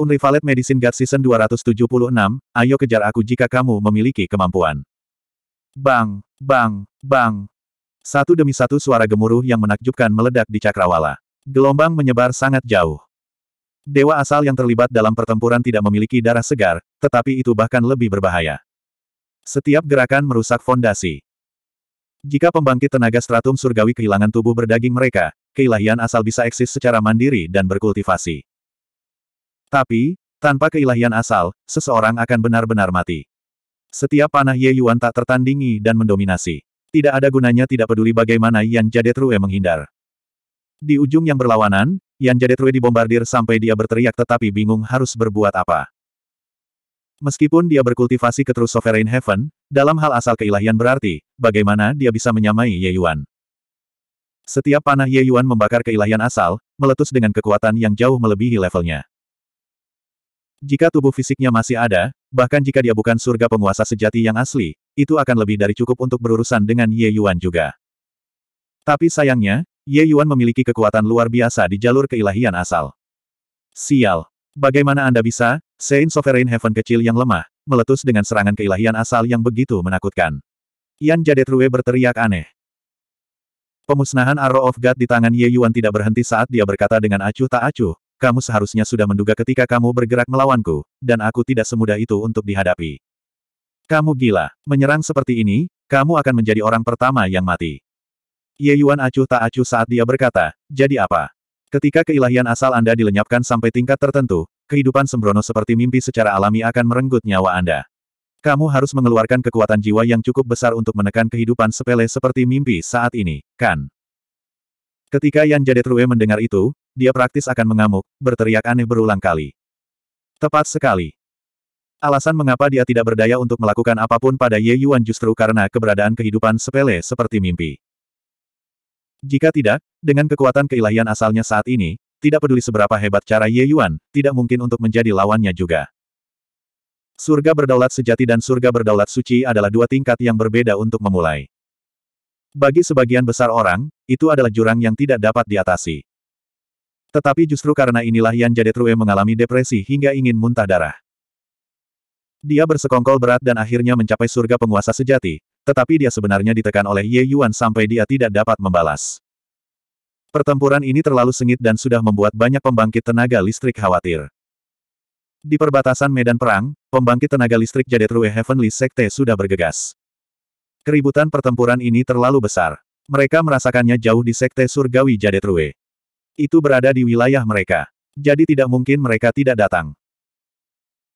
Unrivaled Medicine God Season 276, ayo kejar aku jika kamu memiliki kemampuan. Bang, bang, bang. Satu demi satu suara gemuruh yang menakjubkan meledak di cakrawala. Gelombang menyebar sangat jauh. Dewa asal yang terlibat dalam pertempuran tidak memiliki darah segar, tetapi itu bahkan lebih berbahaya. Setiap gerakan merusak fondasi. Jika pembangkit tenaga stratum surgawi kehilangan tubuh berdaging mereka, keilahian asal bisa eksis secara mandiri dan berkultivasi. Tapi, tanpa keilahian asal, seseorang akan benar-benar mati. Setiap panah Ye Yuan tak tertandingi dan mendominasi. Tidak ada gunanya tidak peduli bagaimana Yan Jadetrue menghindar. Di ujung yang berlawanan, Yan Jadetrue dibombardir sampai dia berteriak tetapi bingung harus berbuat apa. Meskipun dia berkultivasi ke True Sovereign Heaven, dalam hal asal keilahian berarti, bagaimana dia bisa menyamai Ye Yuan. Setiap panah Ye Yuan membakar keilahian asal, meletus dengan kekuatan yang jauh melebihi levelnya. Jika tubuh fisiknya masih ada, bahkan jika dia bukan surga penguasa sejati yang asli, itu akan lebih dari cukup untuk berurusan dengan Ye Yuan juga. Tapi sayangnya, Ye Yuan memiliki kekuatan luar biasa di jalur keilahian asal. Sial! Bagaimana Anda bisa, Saint Sovereign Heaven kecil yang lemah, meletus dengan serangan keilahian asal yang begitu menakutkan. Yan Jadetrue berteriak aneh. Pemusnahan Arrow of God di tangan Ye Yuan tidak berhenti saat dia berkata dengan acuh tak acuh, kamu seharusnya sudah menduga ketika kamu bergerak melawanku, dan aku tidak semudah itu untuk dihadapi. Kamu gila, menyerang seperti ini, kamu akan menjadi orang pertama yang mati. Ye Yuan acuh tak acuh saat dia berkata, jadi apa? Ketika keilahian asal Anda dilenyapkan sampai tingkat tertentu, kehidupan sembrono seperti mimpi secara alami akan merenggut nyawa Anda. Kamu harus mengeluarkan kekuatan jiwa yang cukup besar untuk menekan kehidupan sepele seperti mimpi saat ini, kan? Ketika Yan Jadetrue mendengar itu, dia praktis akan mengamuk, berteriak aneh berulang kali. Tepat sekali. Alasan mengapa dia tidak berdaya untuk melakukan apapun pada Ye Yuan justru karena keberadaan kehidupan sepele seperti mimpi. Jika tidak, dengan kekuatan keilahian asalnya saat ini, tidak peduli seberapa hebat cara Ye Yuan, tidak mungkin untuk menjadi lawannya juga. Surga berdaulat sejati dan surga berdaulat suci adalah dua tingkat yang berbeda untuk memulai. Bagi sebagian besar orang, itu adalah jurang yang tidak dapat diatasi. Tetapi justru karena inilah Yan Jadetrue mengalami depresi hingga ingin muntah darah. Dia bersekongkol berat dan akhirnya mencapai surga penguasa sejati, tetapi dia sebenarnya ditekan oleh Ye Yuan sampai dia tidak dapat membalas. Pertempuran ini terlalu sengit dan sudah membuat banyak pembangkit tenaga listrik khawatir. Di perbatasan medan perang, pembangkit tenaga listrik Jade Jadetrue Heavenly Sekte sudah bergegas. Keributan pertempuran ini terlalu besar. Mereka merasakannya jauh di Sekte Surgawi Jade Jadetrue. Itu berada di wilayah mereka. Jadi tidak mungkin mereka tidak datang.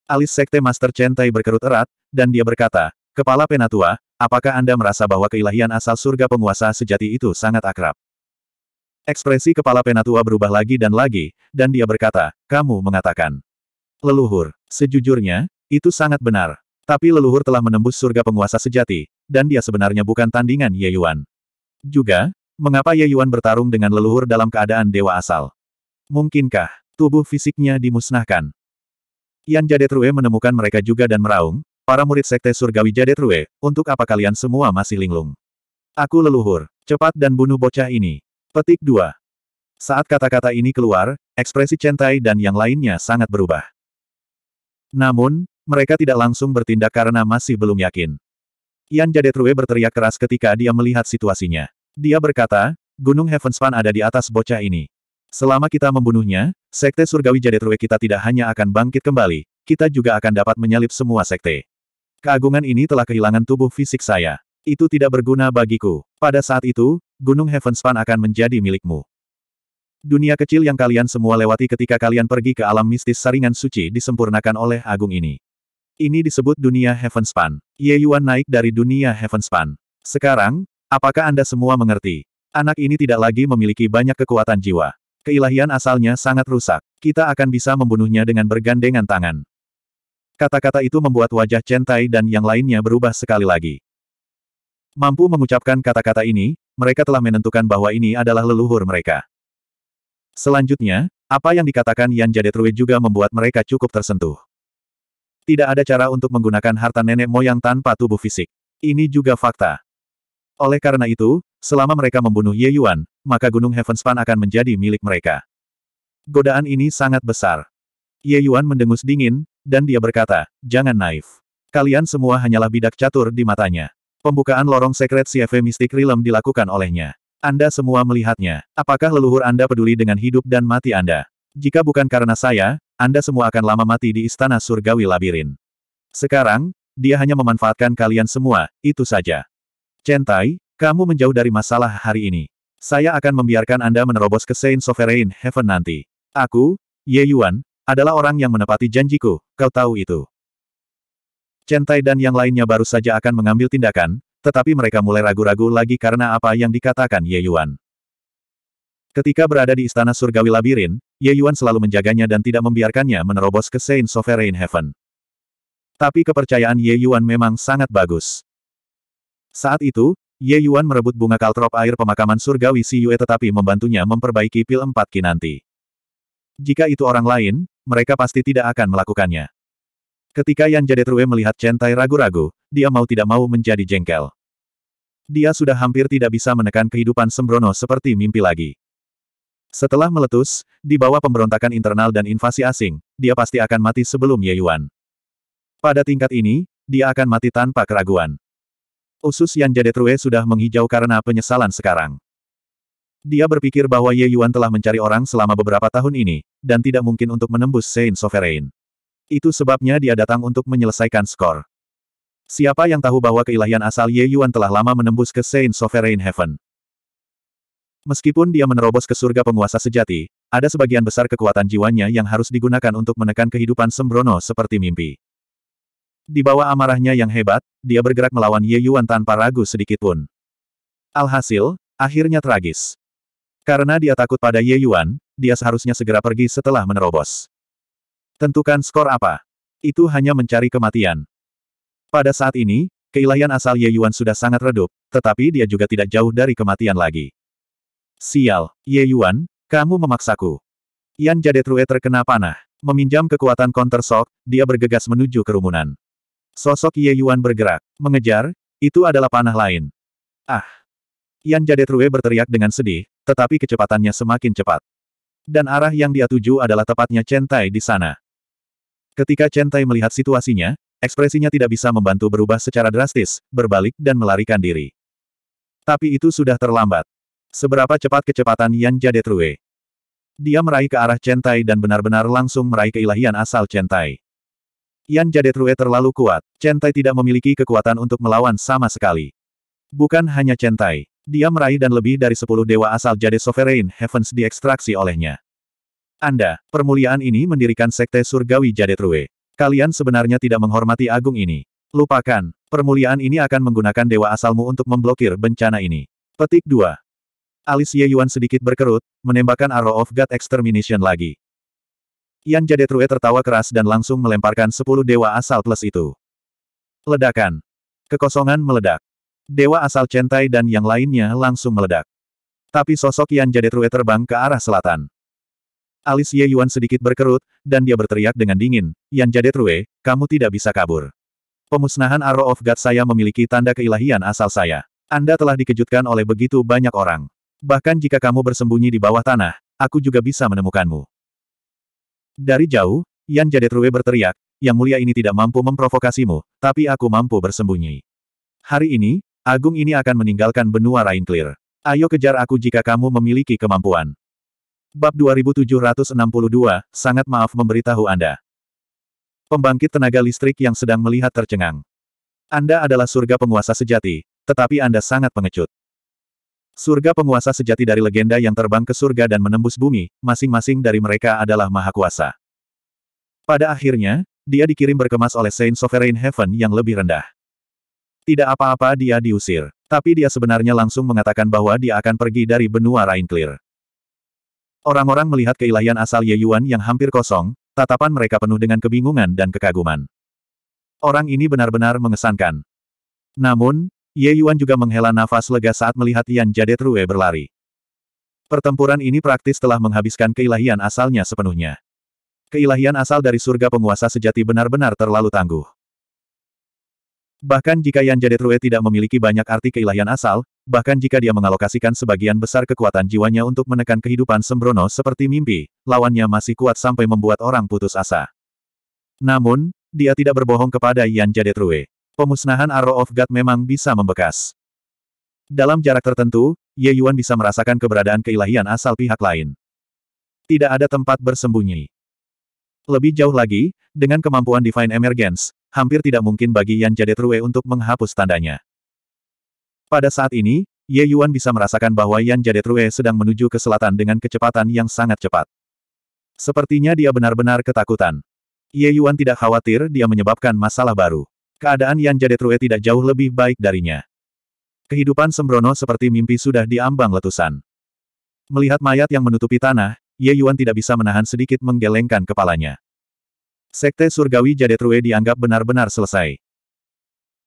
Alis Sekte Master Chen Tai berkerut erat, dan dia berkata, Kepala Penatua, apakah Anda merasa bahwa keilahian asal surga penguasa sejati itu sangat akrab? Ekspresi Kepala Penatua berubah lagi dan lagi, dan dia berkata, kamu mengatakan. Leluhur, sejujurnya, itu sangat benar. Tapi leluhur telah menembus surga penguasa sejati, dan dia sebenarnya bukan tandingan Ye Yuan. Juga, Mengapa Ye Yuan bertarung dengan leluhur dalam keadaan dewa asal? Mungkinkah tubuh fisiknya dimusnahkan? Yan Jadetrue menemukan mereka juga dan meraung, para murid sekte surgawi Jadetrue, untuk apa kalian semua masih linglung? Aku leluhur, cepat dan bunuh bocah ini. Petik 2. Saat kata-kata ini keluar, ekspresi Centai dan yang lainnya sangat berubah. Namun, mereka tidak langsung bertindak karena masih belum yakin. Yan Jadetrue berteriak keras ketika dia melihat situasinya. Dia berkata, Gunung Heavenspan ada di atas bocah ini. Selama kita membunuhnya, Sekte Surgawi Jadetruwe kita tidak hanya akan bangkit kembali, kita juga akan dapat menyalip semua sekte. Keagungan ini telah kehilangan tubuh fisik saya. Itu tidak berguna bagiku. Pada saat itu, Gunung Heavenspan akan menjadi milikmu. Dunia kecil yang kalian semua lewati ketika kalian pergi ke alam mistis saringan suci disempurnakan oleh agung ini. Ini disebut dunia Heavenspan. Ye Yuan naik dari dunia Heavenspan. Sekarang, Apakah Anda semua mengerti? Anak ini tidak lagi memiliki banyak kekuatan jiwa. Keilahian asalnya sangat rusak. Kita akan bisa membunuhnya dengan bergandengan tangan. Kata-kata itu membuat wajah Centai dan yang lainnya berubah sekali lagi. Mampu mengucapkan kata-kata ini, mereka telah menentukan bahwa ini adalah leluhur mereka. Selanjutnya, apa yang dikatakan Yan Jadetrui juga membuat mereka cukup tersentuh. Tidak ada cara untuk menggunakan harta nenek moyang tanpa tubuh fisik. Ini juga fakta. Oleh karena itu, selama mereka membunuh Ye Yuan, maka Gunung Heavenspan akan menjadi milik mereka. Godaan ini sangat besar. Ye Yuan mendengus dingin, dan dia berkata, jangan naif. Kalian semua hanyalah bidak catur di matanya. Pembukaan lorong sekret CFV Mystic Realm dilakukan olehnya. Anda semua melihatnya. Apakah leluhur Anda peduli dengan hidup dan mati Anda? Jika bukan karena saya, Anda semua akan lama mati di istana surgawi labirin. Sekarang, dia hanya memanfaatkan kalian semua, itu saja. Centai, kamu menjauh dari masalah hari ini. Saya akan membiarkan Anda menerobos ke Saint Sovereign Heaven nanti. Aku, Ye Yuan, adalah orang yang menepati janjiku, kau tahu itu. Centai dan yang lainnya baru saja akan mengambil tindakan, tetapi mereka mulai ragu-ragu lagi karena apa yang dikatakan Ye Yuan. Ketika berada di Istana Surgawi Labirin, Ye Yuan selalu menjaganya dan tidak membiarkannya menerobos ke Saint Sovereign Heaven. Tapi kepercayaan Ye Yuan memang sangat bagus. Saat itu, Ye Yuan merebut bunga kaltrop air pemakaman surgawi Si Yue tetapi membantunya memperbaiki pil empat kinanti. Jika itu orang lain, mereka pasti tidak akan melakukannya. Ketika Yan True melihat Chen Tai ragu-ragu, dia mau tidak mau menjadi jengkel. Dia sudah hampir tidak bisa menekan kehidupan sembrono seperti mimpi lagi. Setelah meletus, di bawah pemberontakan internal dan invasi asing, dia pasti akan mati sebelum Ye Yuan. Pada tingkat ini, dia akan mati tanpa keraguan. Usus Yan Jadetrue sudah menghijau karena penyesalan sekarang. Dia berpikir bahwa Ye Yuan telah mencari orang selama beberapa tahun ini, dan tidak mungkin untuk menembus Saint Sovereign. Itu sebabnya dia datang untuk menyelesaikan skor. Siapa yang tahu bahwa keilahian asal Ye Yuan telah lama menembus ke Saint Sovereign Heaven? Meskipun dia menerobos ke surga penguasa sejati, ada sebagian besar kekuatan jiwanya yang harus digunakan untuk menekan kehidupan sembrono seperti mimpi. Di bawah amarahnya yang hebat, dia bergerak melawan Ye Yuan tanpa ragu sedikitpun. Alhasil, akhirnya tragis. Karena dia takut pada Ye Yuan, dia seharusnya segera pergi setelah menerobos. Tentukan skor apa? Itu hanya mencari kematian. Pada saat ini, keilahian asal Ye Yuan sudah sangat redup, tetapi dia juga tidak jauh dari kematian lagi. Sial, Ye Yuan, kamu memaksaku. Yan Jadetrue terkena panah. Meminjam kekuatan counter shock, dia bergegas menuju kerumunan. Sosok Ye Yuan bergerak. Mengejar, itu adalah panah lain. Ah! Yan Jade Jadetrue berteriak dengan sedih, tetapi kecepatannya semakin cepat. Dan arah yang dia tuju adalah tepatnya Centai di sana. Ketika Centai melihat situasinya, ekspresinya tidak bisa membantu berubah secara drastis, berbalik dan melarikan diri. Tapi itu sudah terlambat. Seberapa cepat kecepatan Yan Jade Jadetrue? Dia meraih ke arah Centai dan benar-benar langsung meraih keilahian asal Centai. Yan Rue terlalu kuat. Centai tidak memiliki kekuatan untuk melawan sama sekali. Bukan hanya Centai, Dia meraih dan lebih dari sepuluh dewa asal Jade Sovereign Heavens diekstraksi olehnya. Anda, permuliaan ini mendirikan Sekte Surgawi Jade Rue. Kalian sebenarnya tidak menghormati agung ini. Lupakan, permuliaan ini akan menggunakan dewa asalmu untuk memblokir bencana ini. Petik 2. Alis Ye Yuan sedikit berkerut, menembakkan Arrow of God Extermination lagi. Yan Jadetrue tertawa keras dan langsung melemparkan sepuluh dewa asal plus itu. Ledakan. Kekosongan meledak. Dewa asal Centai dan yang lainnya langsung meledak. Tapi sosok Yan Jadetrue terbang ke arah selatan. Alis Ye Yuan sedikit berkerut, dan dia berteriak dengan dingin, Yan Jadetrue, kamu tidak bisa kabur. Pemusnahan Arrow of God saya memiliki tanda keilahian asal saya. Anda telah dikejutkan oleh begitu banyak orang. Bahkan jika kamu bersembunyi di bawah tanah, aku juga bisa menemukanmu. Dari jauh, Yan True berteriak, yang mulia ini tidak mampu memprovokasimu, tapi aku mampu bersembunyi. Hari ini, Agung ini akan meninggalkan benua Rain Clear. Ayo kejar aku jika kamu memiliki kemampuan. Bab 2762, sangat maaf memberitahu Anda. Pembangkit tenaga listrik yang sedang melihat tercengang. Anda adalah surga penguasa sejati, tetapi Anda sangat pengecut. Surga penguasa sejati dari legenda yang terbang ke surga dan menembus bumi, masing-masing dari mereka adalah maha kuasa. Pada akhirnya, dia dikirim berkemas oleh Saint Sovereign Heaven yang lebih rendah. Tidak apa-apa dia diusir, tapi dia sebenarnya langsung mengatakan bahwa dia akan pergi dari benua Rainclear. Orang-orang melihat keilahian asal Ye Yuan yang hampir kosong, tatapan mereka penuh dengan kebingungan dan kekaguman. Orang ini benar-benar mengesankan. Namun, Ye Yuan juga menghela nafas lega saat melihat Yan Jade True berlari. Pertempuran ini praktis telah menghabiskan keilahian asalnya sepenuhnya. Keilahian asal dari surga penguasa sejati benar-benar terlalu tangguh. Bahkan jika Yan Jade True tidak memiliki banyak arti keilahian asal, bahkan jika dia mengalokasikan sebagian besar kekuatan jiwanya untuk menekan kehidupan sembrono seperti mimpi, lawannya masih kuat sampai membuat orang putus asa. Namun, dia tidak berbohong kepada Yan Jade True pemusnahan Arrow of God memang bisa membekas. Dalam jarak tertentu, Ye Yuan bisa merasakan keberadaan keilahian asal pihak lain. Tidak ada tempat bersembunyi. Lebih jauh lagi, dengan kemampuan Divine Emergence, hampir tidak mungkin bagi Yan Jade True untuk menghapus tandanya. Pada saat ini, Ye Yuan bisa merasakan bahwa Yan Jade True sedang menuju ke selatan dengan kecepatan yang sangat cepat. Sepertinya dia benar-benar ketakutan. Ye Yuan tidak khawatir dia menyebabkan masalah baru. Keadaan Yan Jadetrue tidak jauh lebih baik darinya. Kehidupan sembrono seperti mimpi sudah diambang letusan. Melihat mayat yang menutupi tanah, Ye Yuan tidak bisa menahan sedikit menggelengkan kepalanya. Sekte Surgawi Jadetrue dianggap benar-benar selesai.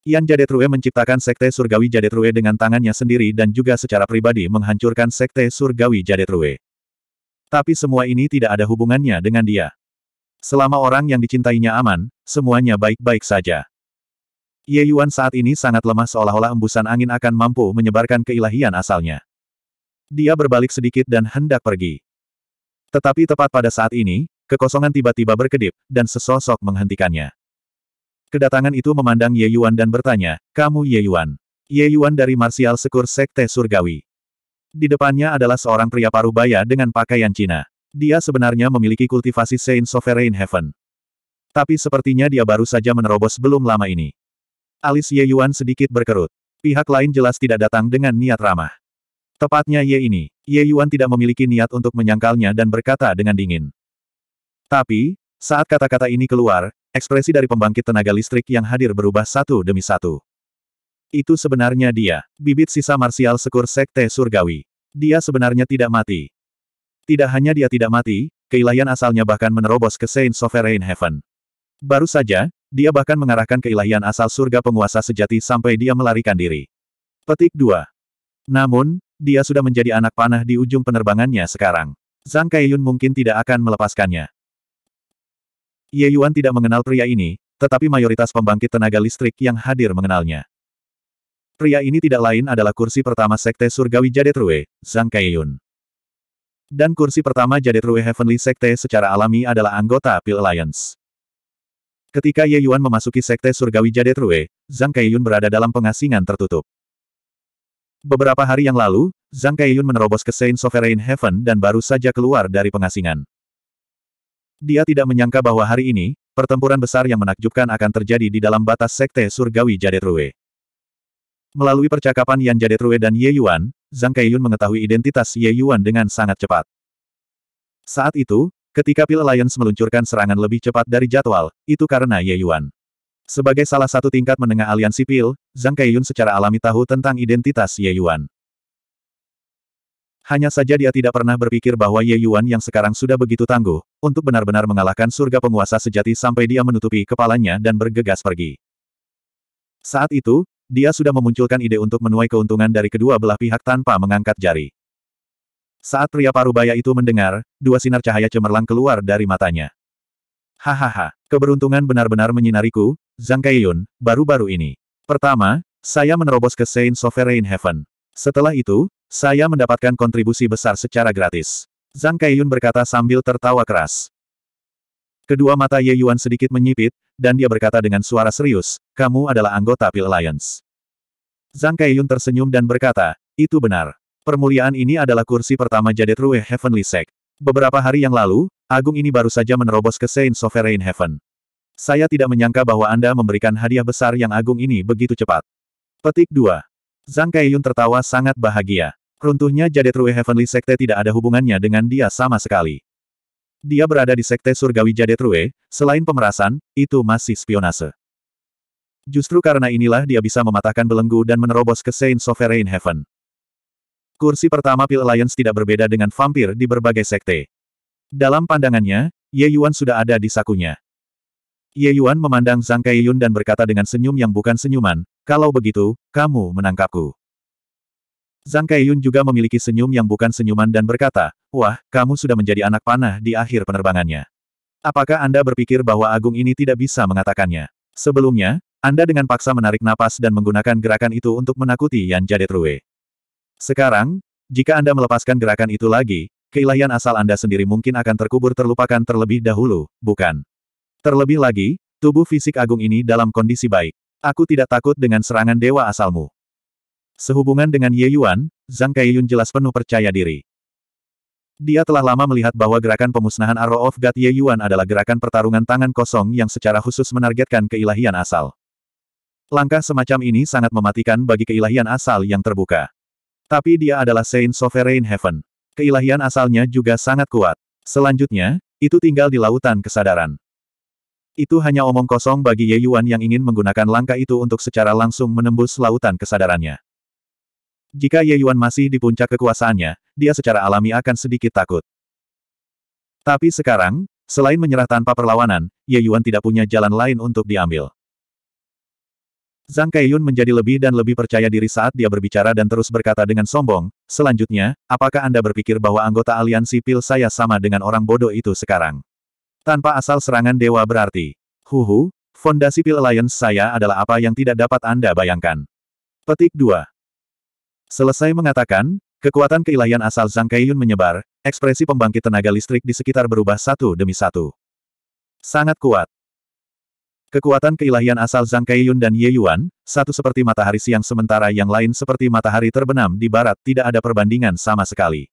Yan Jadetrue menciptakan Sekte Surgawi Jadetrue dengan tangannya sendiri dan juga secara pribadi menghancurkan Sekte Surgawi Jadetrue. Tapi semua ini tidak ada hubungannya dengan dia. Selama orang yang dicintainya aman, semuanya baik-baik saja. Ye Yuan saat ini sangat lemah seolah-olah embusan angin akan mampu menyebarkan keilahian asalnya. Dia berbalik sedikit dan hendak pergi. Tetapi tepat pada saat ini, kekosongan tiba-tiba berkedip, dan sesosok menghentikannya. Kedatangan itu memandang Ye Yuan dan bertanya, kamu Ye Yuan. Ye Yuan dari Martial Sekur Sekte Surgawi. Di depannya adalah seorang pria paruh baya dengan pakaian Cina. Dia sebenarnya memiliki kultivasi Saint Sovereign Heaven. Tapi sepertinya dia baru saja menerobos belum lama ini. Alis Ye Yuan sedikit berkerut. Pihak lain jelas tidak datang dengan niat ramah. Tepatnya Ye ini, Ye Yuan tidak memiliki niat untuk menyangkalnya dan berkata dengan dingin. Tapi, saat kata-kata ini keluar, ekspresi dari pembangkit tenaga listrik yang hadir berubah satu demi satu. Itu sebenarnya dia, bibit sisa marsial sekur sekte surgawi. Dia sebenarnya tidak mati. Tidak hanya dia tidak mati, keilahian asalnya bahkan menerobos ke Saint Sovereign Heaven. Baru saja, dia bahkan mengarahkan keilahian asal surga penguasa sejati sampai dia melarikan diri. Petik 2. Namun, dia sudah menjadi anak panah di ujung penerbangannya sekarang. Zhang Kaiyun mungkin tidak akan melepaskannya. Ye Yuan tidak mengenal pria ini, tetapi mayoritas pembangkit tenaga listrik yang hadir mengenalnya. Pria ini tidak lain adalah kursi pertama Sekte Surgawi Jadetrue, Zhang Kaiyun. Dan kursi pertama Jadetrue Heavenly Sekte secara alami adalah anggota Pil Alliance. Ketika Ye Yuan memasuki Sekte Surgawi Jade True, Zhang Kaiyun berada dalam pengasingan tertutup. Beberapa hari yang lalu, Zhang Kaiyun menerobos ke Saint Sovereign Heaven dan baru saja keluar dari pengasingan. Dia tidak menyangka bahwa hari ini, pertempuran besar yang menakjubkan akan terjadi di dalam batas Sekte Surgawi Jade True. Melalui percakapan Yan Jade True dan Ye Yuan, Zhang Kaiyun mengetahui identitas Ye Yuan dengan sangat cepat. Saat itu, Ketika Pil Alliance meluncurkan serangan lebih cepat dari jadwal, itu karena Ye Yuan. Sebagai salah satu tingkat menengah aliansi Pil, Zhang Keiyun secara alami tahu tentang identitas Ye Yuan. Hanya saja dia tidak pernah berpikir bahwa Ye Yuan yang sekarang sudah begitu tangguh, untuk benar-benar mengalahkan surga penguasa sejati sampai dia menutupi kepalanya dan bergegas pergi. Saat itu, dia sudah memunculkan ide untuk menuai keuntungan dari kedua belah pihak tanpa mengangkat jari. Saat pria parubaya itu mendengar, dua sinar cahaya cemerlang keluar dari matanya. Hahaha, keberuntungan benar-benar menyinariku, Zhang Kaiyun, baru-baru ini. Pertama, saya menerobos ke Saint Sovereign Heaven. Setelah itu, saya mendapatkan kontribusi besar secara gratis. Zhang Kaiyun berkata sambil tertawa keras. Kedua mata Ye Yuan sedikit menyipit, dan dia berkata dengan suara serius, kamu adalah anggota Pil Alliance. Zhang Kaiyun tersenyum dan berkata, itu benar. Permuliaan ini adalah kursi pertama Jadet Rue Heavenly Sect. Beberapa hari yang lalu, Agung ini baru saja menerobos ke Saint Sovereign Heaven. Saya tidak menyangka bahwa Anda memberikan hadiah besar yang Agung ini begitu cepat. Petik 2. Zhang Kaiyun tertawa sangat bahagia. Runtuhnya Jadet Rue Heavenly Sekte tidak ada hubungannya dengan dia sama sekali. Dia berada di Sekte Surgawi Jadet Rue, selain pemerasan, itu masih spionase. Justru karena inilah dia bisa mematahkan belenggu dan menerobos ke Saint Sovereign Heaven. Kursi pertama Pil Alliance tidak berbeda dengan vampir di berbagai sekte. Dalam pandangannya, Ye Yuan sudah ada di sakunya. Ye Yuan memandang Zhang Kaiyun dan berkata dengan senyum yang bukan senyuman, kalau begitu, kamu menangkapku. Zhang Kaiyun juga memiliki senyum yang bukan senyuman dan berkata, wah, kamu sudah menjadi anak panah di akhir penerbangannya. Apakah Anda berpikir bahwa Agung ini tidak bisa mengatakannya? Sebelumnya, Anda dengan paksa menarik napas dan menggunakan gerakan itu untuk menakuti Yan Jade sekarang, jika Anda melepaskan gerakan itu lagi, keilahian asal Anda sendiri mungkin akan terkubur terlupakan terlebih dahulu, bukan? Terlebih lagi, tubuh fisik agung ini dalam kondisi baik. Aku tidak takut dengan serangan dewa asalmu. Sehubungan dengan Ye Yuan, Zhang Kaiyun jelas penuh percaya diri. Dia telah lama melihat bahwa gerakan pemusnahan Arrow of God Ye Yuan adalah gerakan pertarungan tangan kosong yang secara khusus menargetkan keilahian asal. Langkah semacam ini sangat mematikan bagi keilahian asal yang terbuka. Tapi dia adalah Saint Sovereign Heaven. Keilahian asalnya juga sangat kuat. Selanjutnya, itu tinggal di lautan kesadaran. Itu hanya omong kosong bagi Ye Yuan yang ingin menggunakan langkah itu untuk secara langsung menembus lautan kesadarannya. Jika Ye Yuan masih di puncak kekuasaannya, dia secara alami akan sedikit takut. Tapi sekarang, selain menyerah tanpa perlawanan, Ye Yuan tidak punya jalan lain untuk diambil. Zhang Kaiyun menjadi lebih dan lebih percaya diri saat dia berbicara dan terus berkata dengan sombong, selanjutnya, apakah Anda berpikir bahwa anggota aliansi pil saya sama dengan orang bodoh itu sekarang? Tanpa asal serangan dewa berarti. Huhu, fondasi pil alliance saya adalah apa yang tidak dapat Anda bayangkan. Petik 2. Selesai mengatakan, kekuatan keilahian asal Zhang Kaiyun menyebar, ekspresi pembangkit tenaga listrik di sekitar berubah satu demi satu. Sangat kuat. Kekuatan keilahian asal Zhang Kaiyun dan Ye Yuan, satu seperti matahari siang sementara yang lain seperti matahari terbenam di barat tidak ada perbandingan sama sekali.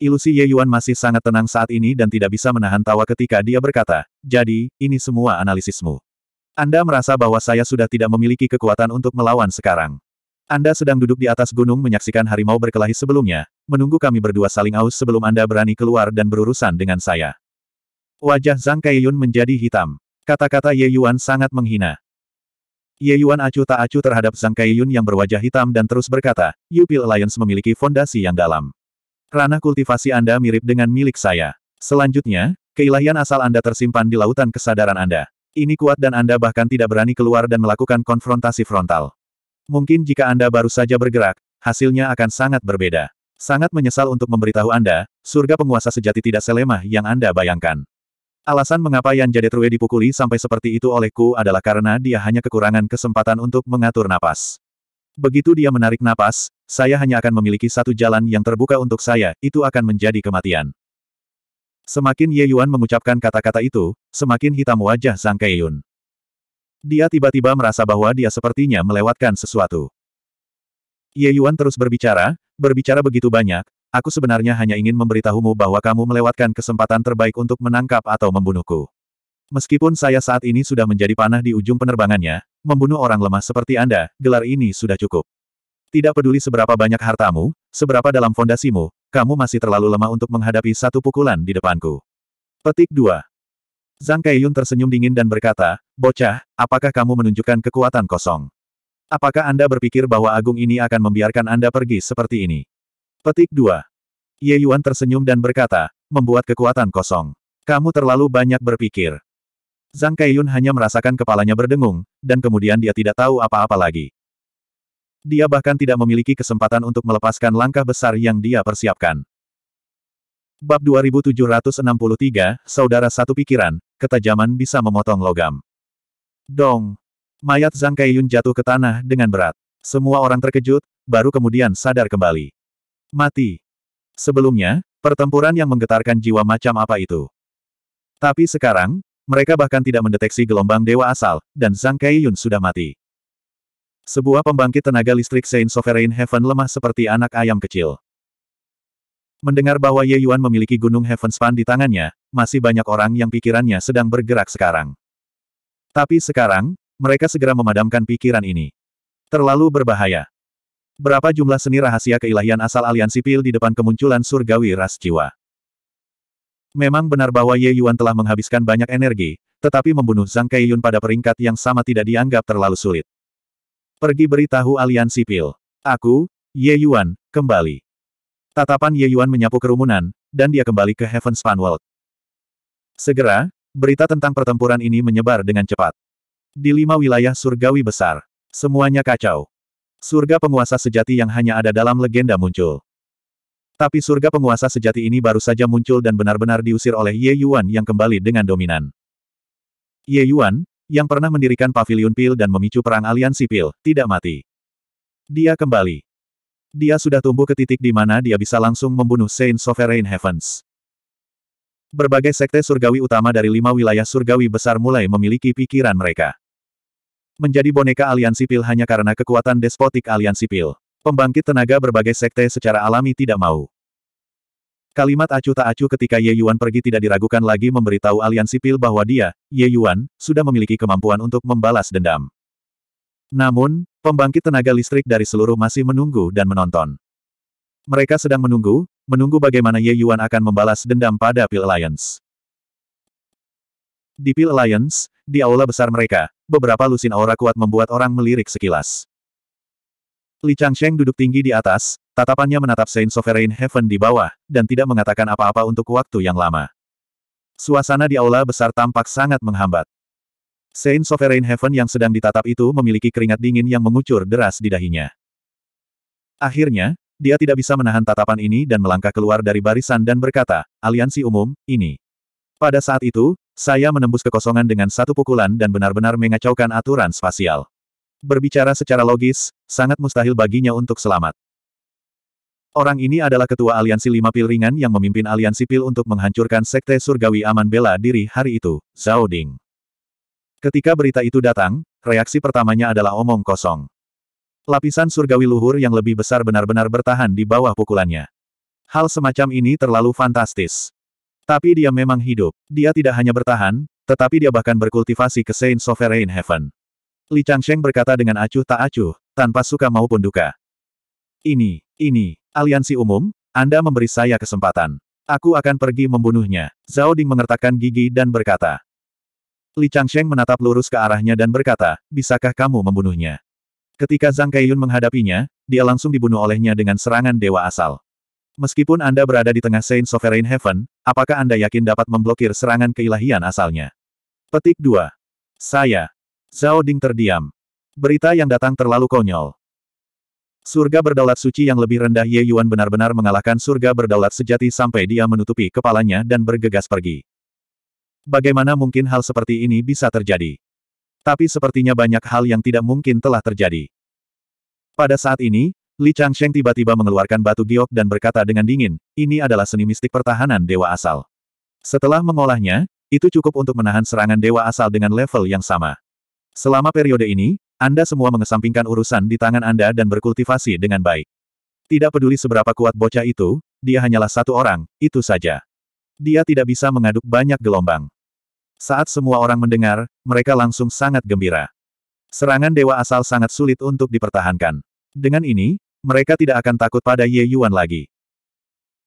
Ilusi Ye Yuan masih sangat tenang saat ini dan tidak bisa menahan tawa ketika dia berkata, jadi, ini semua analisismu. Anda merasa bahwa saya sudah tidak memiliki kekuatan untuk melawan sekarang. Anda sedang duduk di atas gunung menyaksikan harimau berkelahi sebelumnya, menunggu kami berdua saling aus sebelum Anda berani keluar dan berurusan dengan saya. Wajah Zhang Kaiyun menjadi hitam. Kata-kata Ye Yuan sangat menghina. Ye Yuan acuh tak acuh terhadap Zhang Kaiyun yang berwajah hitam dan terus berkata, Yupil Alliance memiliki fondasi yang dalam. Ranah kultivasi Anda mirip dengan milik saya. Selanjutnya, keilahian asal Anda tersimpan di lautan kesadaran Anda. Ini kuat dan Anda bahkan tidak berani keluar dan melakukan konfrontasi frontal. Mungkin jika Anda baru saja bergerak, hasilnya akan sangat berbeda. Sangat menyesal untuk memberitahu Anda, surga penguasa sejati tidak selemah yang Anda bayangkan. Alasan mengapa Yan Jadetrue dipukuli sampai seperti itu olehku adalah karena dia hanya kekurangan kesempatan untuk mengatur napas. Begitu dia menarik napas, saya hanya akan memiliki satu jalan yang terbuka untuk saya, itu akan menjadi kematian. Semakin Ye Yuan mengucapkan kata-kata itu, semakin hitam wajah Zhang Keiyun. Dia tiba-tiba merasa bahwa dia sepertinya melewatkan sesuatu. Ye Yuan terus berbicara, berbicara begitu banyak, Aku sebenarnya hanya ingin memberitahumu bahwa kamu melewatkan kesempatan terbaik untuk menangkap atau membunuhku. Meskipun saya saat ini sudah menjadi panah di ujung penerbangannya, membunuh orang lemah seperti Anda, gelar ini sudah cukup. Tidak peduli seberapa banyak hartamu, seberapa dalam fondasimu, kamu masih terlalu lemah untuk menghadapi satu pukulan di depanku. Petik 2. Zhang Kaiyun tersenyum dingin dan berkata, Bocah, apakah kamu menunjukkan kekuatan kosong? Apakah Anda berpikir bahwa Agung ini akan membiarkan Anda pergi seperti ini? Petik 2. Ye Yuan tersenyum dan berkata, membuat kekuatan kosong. Kamu terlalu banyak berpikir. Zhang Kaiyun hanya merasakan kepalanya berdengung, dan kemudian dia tidak tahu apa-apa lagi. Dia bahkan tidak memiliki kesempatan untuk melepaskan langkah besar yang dia persiapkan. Bab 2763, Saudara Satu Pikiran, Ketajaman Bisa Memotong Logam. Dong! Mayat Zhang Kaiyun jatuh ke tanah dengan berat. Semua orang terkejut, baru kemudian sadar kembali. Mati. Sebelumnya, pertempuran yang menggetarkan jiwa macam apa itu. Tapi sekarang, mereka bahkan tidak mendeteksi gelombang dewa asal, dan Zhang Kaiyun sudah mati. Sebuah pembangkit tenaga listrik Saint Sovereign Heaven lemah seperti anak ayam kecil. Mendengar bahwa Ye Yuan memiliki gunung Heaven Span di tangannya, masih banyak orang yang pikirannya sedang bergerak sekarang. Tapi sekarang, mereka segera memadamkan pikiran ini. Terlalu berbahaya. Berapa jumlah seni rahasia keilahian asal Aliansi Pil di depan kemunculan surgawi ras jiwa? Memang benar bahwa Ye Yuan telah menghabiskan banyak energi, tetapi membunuh Zhang Kaiyun pada peringkat yang sama tidak dianggap terlalu sulit. Pergi beritahu Aliansi Pil, Aku, Ye Yuan, kembali. Tatapan Ye Yuan menyapu kerumunan, dan dia kembali ke Heaven Span World. Segera, berita tentang pertempuran ini menyebar dengan cepat. Di lima wilayah surgawi besar, semuanya kacau. Surga penguasa sejati yang hanya ada dalam legenda muncul. Tapi surga penguasa sejati ini baru saja muncul dan benar-benar diusir oleh Ye Yuan yang kembali dengan dominan. Ye Yuan, yang pernah mendirikan pavilion Pil dan memicu perang aliansi Pil, tidak mati. Dia kembali. Dia sudah tumbuh ke titik di mana dia bisa langsung membunuh Saint Sovereign Heavens. Berbagai sekte surgawi utama dari lima wilayah surgawi besar mulai memiliki pikiran mereka. Menjadi boneka Aliansi Pil hanya karena kekuatan despotik Aliansi Pil. Pembangkit tenaga berbagai sekte secara alami tidak mau. Kalimat acu tak acu ketika Ye Yuan pergi tidak diragukan lagi memberitahu Aliansi Pil bahwa dia, Ye Yuan, sudah memiliki kemampuan untuk membalas dendam. Namun, pembangkit tenaga listrik dari seluruh masih menunggu dan menonton. Mereka sedang menunggu, menunggu bagaimana Ye Yuan akan membalas dendam pada Pil Alliance. Di Pil Alliance, di aula besar mereka, beberapa lusin aura kuat membuat orang melirik sekilas. Li Changsheng duduk tinggi di atas, tatapannya menatap Saint Sovereign Heaven di bawah, dan tidak mengatakan apa-apa untuk waktu yang lama. Suasana di aula besar tampak sangat menghambat. Saint Sovereign Heaven yang sedang ditatap itu memiliki keringat dingin yang mengucur deras di dahinya. Akhirnya, dia tidak bisa menahan tatapan ini dan melangkah keluar dari barisan dan berkata, aliansi umum, ini. Pada saat itu, saya menembus kekosongan dengan satu pukulan dan benar-benar mengacaukan aturan spasial. Berbicara secara logis, sangat mustahil baginya untuk selamat. Orang ini adalah ketua aliansi lima pil ringan yang memimpin aliansi pil untuk menghancurkan sekte surgawi aman bela diri hari itu, Zhao Ding. Ketika berita itu datang, reaksi pertamanya adalah omong kosong. Lapisan surgawi luhur yang lebih besar benar-benar bertahan di bawah pukulannya. Hal semacam ini terlalu fantastis. Tapi dia memang hidup. Dia tidak hanya bertahan, tetapi dia bahkan berkultivasi ke Saint Sovereign Heaven. Li Changsheng berkata dengan acuh tak acuh, tanpa suka maupun duka. Ini, ini, aliansi umum, Anda memberi saya kesempatan. Aku akan pergi membunuhnya. Zhao Ding mengertakkan gigi dan berkata. Li Changsheng menatap lurus ke arahnya dan berkata, bisakah kamu membunuhnya? Ketika Zhang Kaiyun menghadapinya, dia langsung dibunuh olehnya dengan serangan dewa asal. Meskipun Anda berada di tengah Saint Sovereign Heaven, apakah Anda yakin dapat memblokir serangan keilahian asalnya? Petik 2. Saya. Zhao Ding terdiam. Berita yang datang terlalu konyol. Surga berdaulat suci yang lebih rendah Ye Yuan benar-benar mengalahkan surga berdaulat sejati sampai dia menutupi kepalanya dan bergegas pergi. Bagaimana mungkin hal seperti ini bisa terjadi? Tapi sepertinya banyak hal yang tidak mungkin telah terjadi. Pada saat ini, Li Changsheng tiba-tiba mengeluarkan batu giok dan berkata dengan dingin, ini adalah seni mistik pertahanan dewa asal. Setelah mengolahnya, itu cukup untuk menahan serangan dewa asal dengan level yang sama. Selama periode ini, Anda semua mengesampingkan urusan di tangan Anda dan berkultivasi dengan baik. Tidak peduli seberapa kuat bocah itu, dia hanyalah satu orang, itu saja. Dia tidak bisa mengaduk banyak gelombang. Saat semua orang mendengar, mereka langsung sangat gembira. Serangan dewa asal sangat sulit untuk dipertahankan. Dengan ini, mereka tidak akan takut pada Ye Yuan lagi.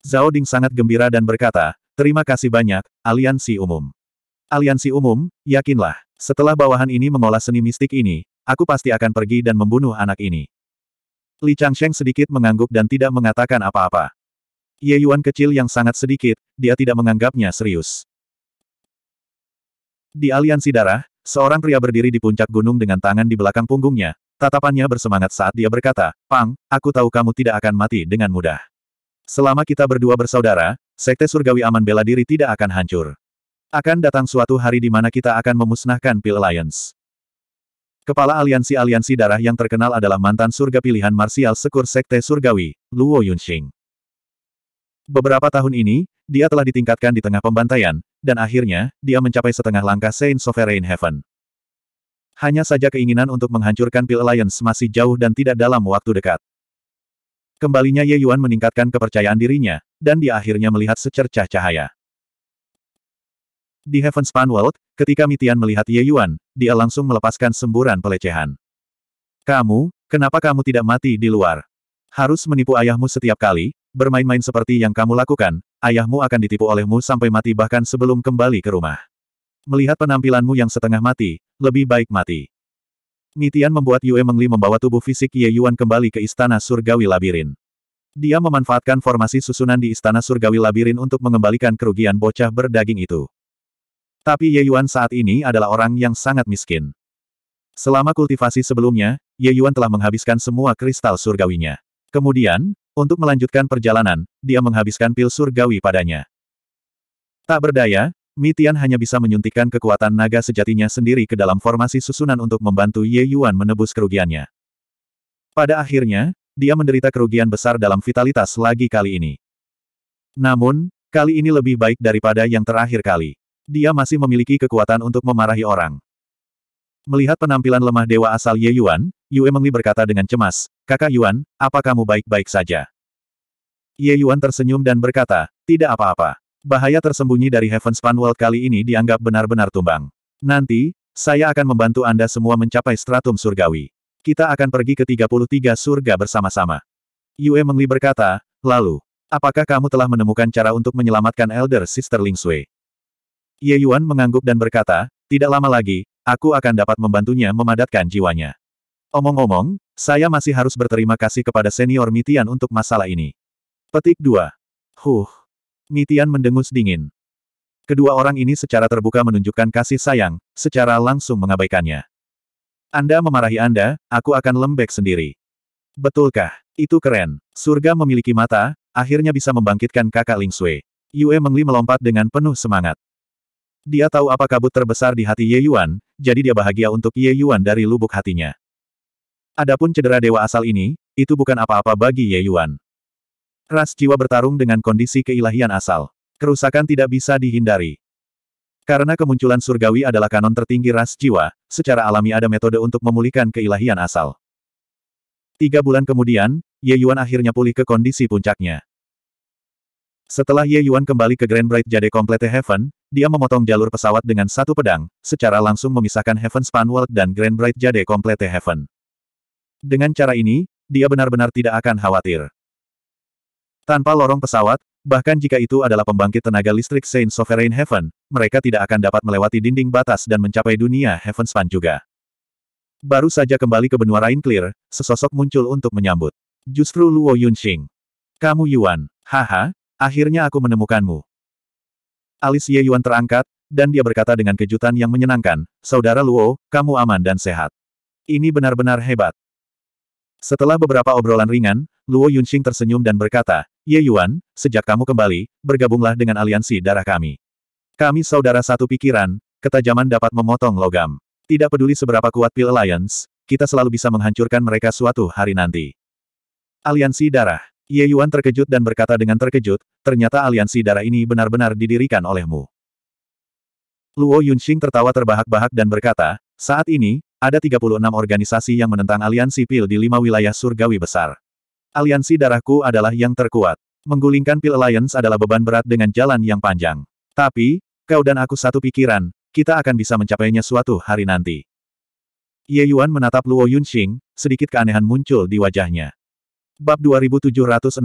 Zhao Ding sangat gembira dan berkata, terima kasih banyak, aliansi umum. Aliansi umum, yakinlah, setelah bawahan ini mengolah seni mistik ini, aku pasti akan pergi dan membunuh anak ini. Li Changsheng sedikit mengangguk dan tidak mengatakan apa-apa. Ye Yuan kecil yang sangat sedikit, dia tidak menganggapnya serius. Di aliansi darah, seorang pria berdiri di puncak gunung dengan tangan di belakang punggungnya, Tatapannya bersemangat saat dia berkata, Pang, aku tahu kamu tidak akan mati dengan mudah. Selama kita berdua bersaudara, Sekte Surgawi Aman Bela Diri tidak akan hancur. Akan datang suatu hari di mana kita akan memusnahkan Pil Alliance. Kepala aliansi-aliansi darah yang terkenal adalah mantan surga pilihan marsial sekur Sekte Surgawi, Luo Yunxing. Beberapa tahun ini, dia telah ditingkatkan di tengah pembantaian, dan akhirnya, dia mencapai setengah langkah Saint Sovereign Heaven. Hanya saja keinginan untuk menghancurkan Pil Alliance masih jauh dan tidak dalam waktu dekat. Kembalinya Ye Yuan meningkatkan kepercayaan dirinya, dan dia akhirnya melihat secercah cahaya. Di Heaven's Span World, ketika Mitian melihat Ye Yuan, dia langsung melepaskan semburan pelecehan. Kamu, kenapa kamu tidak mati di luar? Harus menipu ayahmu setiap kali, bermain-main seperti yang kamu lakukan, ayahmu akan ditipu olehmu sampai mati bahkan sebelum kembali ke rumah. Melihat penampilanmu yang setengah mati, lebih baik mati. Mitian membuat Yue Mengli membawa tubuh fisik Ye Yuan kembali ke Istana Surgawi Labirin. Dia memanfaatkan formasi susunan di Istana Surgawi Labirin untuk mengembalikan kerugian bocah berdaging itu. Tapi Ye Yuan saat ini adalah orang yang sangat miskin. Selama kultivasi sebelumnya, Ye Yuan telah menghabiskan semua kristal surgawinya. Kemudian, untuk melanjutkan perjalanan, dia menghabiskan pil surgawi padanya. Tak berdaya, Mitian hanya bisa menyuntikkan kekuatan naga sejatinya sendiri ke dalam formasi susunan untuk membantu Ye Yuan menebus kerugiannya. Pada akhirnya, dia menderita kerugian besar dalam vitalitas lagi kali ini. Namun, kali ini lebih baik daripada yang terakhir kali. Dia masih memiliki kekuatan untuk memarahi orang. Melihat penampilan lemah dewa asal Ye Yuan, Yue Mengli berkata dengan cemas, Kakak Yuan, apa kamu baik-baik saja? Ye Yuan tersenyum dan berkata, tidak apa-apa. Bahaya tersembunyi dari Heavenspan World kali ini dianggap benar-benar tumbang. Nanti, saya akan membantu Anda semua mencapai stratum surgawi. Kita akan pergi ke 33 surga bersama-sama. Yue Mengli berkata, lalu, apakah kamu telah menemukan cara untuk menyelamatkan Elder Sister Ling Sui? Ye Yuan mengangguk dan berkata, tidak lama lagi, aku akan dapat membantunya memadatkan jiwanya. Omong-omong, saya masih harus berterima kasih kepada senior Mitian untuk masalah ini. Petik 2. Huh. Mitian mendengus dingin. Kedua orang ini secara terbuka menunjukkan kasih sayang, secara langsung mengabaikannya. Anda memarahi Anda, aku akan lembek sendiri. Betulkah? Itu keren. Surga memiliki mata, akhirnya bisa membangkitkan kakak Ling Sui. Yue Mengli melompat dengan penuh semangat. Dia tahu apa kabut terbesar di hati Ye Yuan, jadi dia bahagia untuk Ye Yuan dari lubuk hatinya. Adapun cedera dewa asal ini, itu bukan apa-apa bagi Ye Yuan. Ras jiwa bertarung dengan kondisi keilahian asal. Kerusakan tidak bisa dihindari. Karena kemunculan surgawi adalah kanon tertinggi ras jiwa, secara alami ada metode untuk memulihkan keilahian asal. Tiga bulan kemudian, Ye Yuan akhirnya pulih ke kondisi puncaknya. Setelah Ye Yuan kembali ke Grand Bright Jade Complete Heaven, dia memotong jalur pesawat dengan satu pedang, secara langsung memisahkan Heaven Span World dan Grand Bright Jade Complete Heaven. Dengan cara ini, dia benar-benar tidak akan khawatir. Tanpa lorong pesawat, bahkan jika itu adalah pembangkit tenaga listrik Saint Sovereign Heaven, mereka tidak akan dapat melewati dinding batas dan mencapai dunia Heavenspan juga. Baru saja kembali ke benua Rain Clear, sesosok muncul untuk menyambut. Justru Luo Yunxing. Kamu Yuan. Haha, akhirnya aku menemukanmu. Alis Ye Yuan terangkat, dan dia berkata dengan kejutan yang menyenangkan, Saudara Luo, kamu aman dan sehat. Ini benar-benar hebat. Setelah beberapa obrolan ringan, Luo Yunxing tersenyum dan berkata, Ye Yuan, sejak kamu kembali, bergabunglah dengan aliansi darah kami. Kami saudara satu pikiran, ketajaman dapat memotong logam. Tidak peduli seberapa kuat Pil Alliance, kita selalu bisa menghancurkan mereka suatu hari nanti. Aliansi Darah Ye Yuan terkejut dan berkata dengan terkejut, ternyata aliansi darah ini benar-benar didirikan olehmu. Luo Yunxing tertawa terbahak-bahak dan berkata, saat ini, ada 36 organisasi yang menentang aliansi PIL di lima wilayah surgawi besar. Aliansi darahku adalah yang terkuat. Menggulingkan Pil Alliance adalah beban berat dengan jalan yang panjang. Tapi, kau dan aku satu pikiran, kita akan bisa mencapainya suatu hari nanti. Ye Yuan menatap Luo Yunxing, sedikit keanehan muncul di wajahnya. Bab 2764,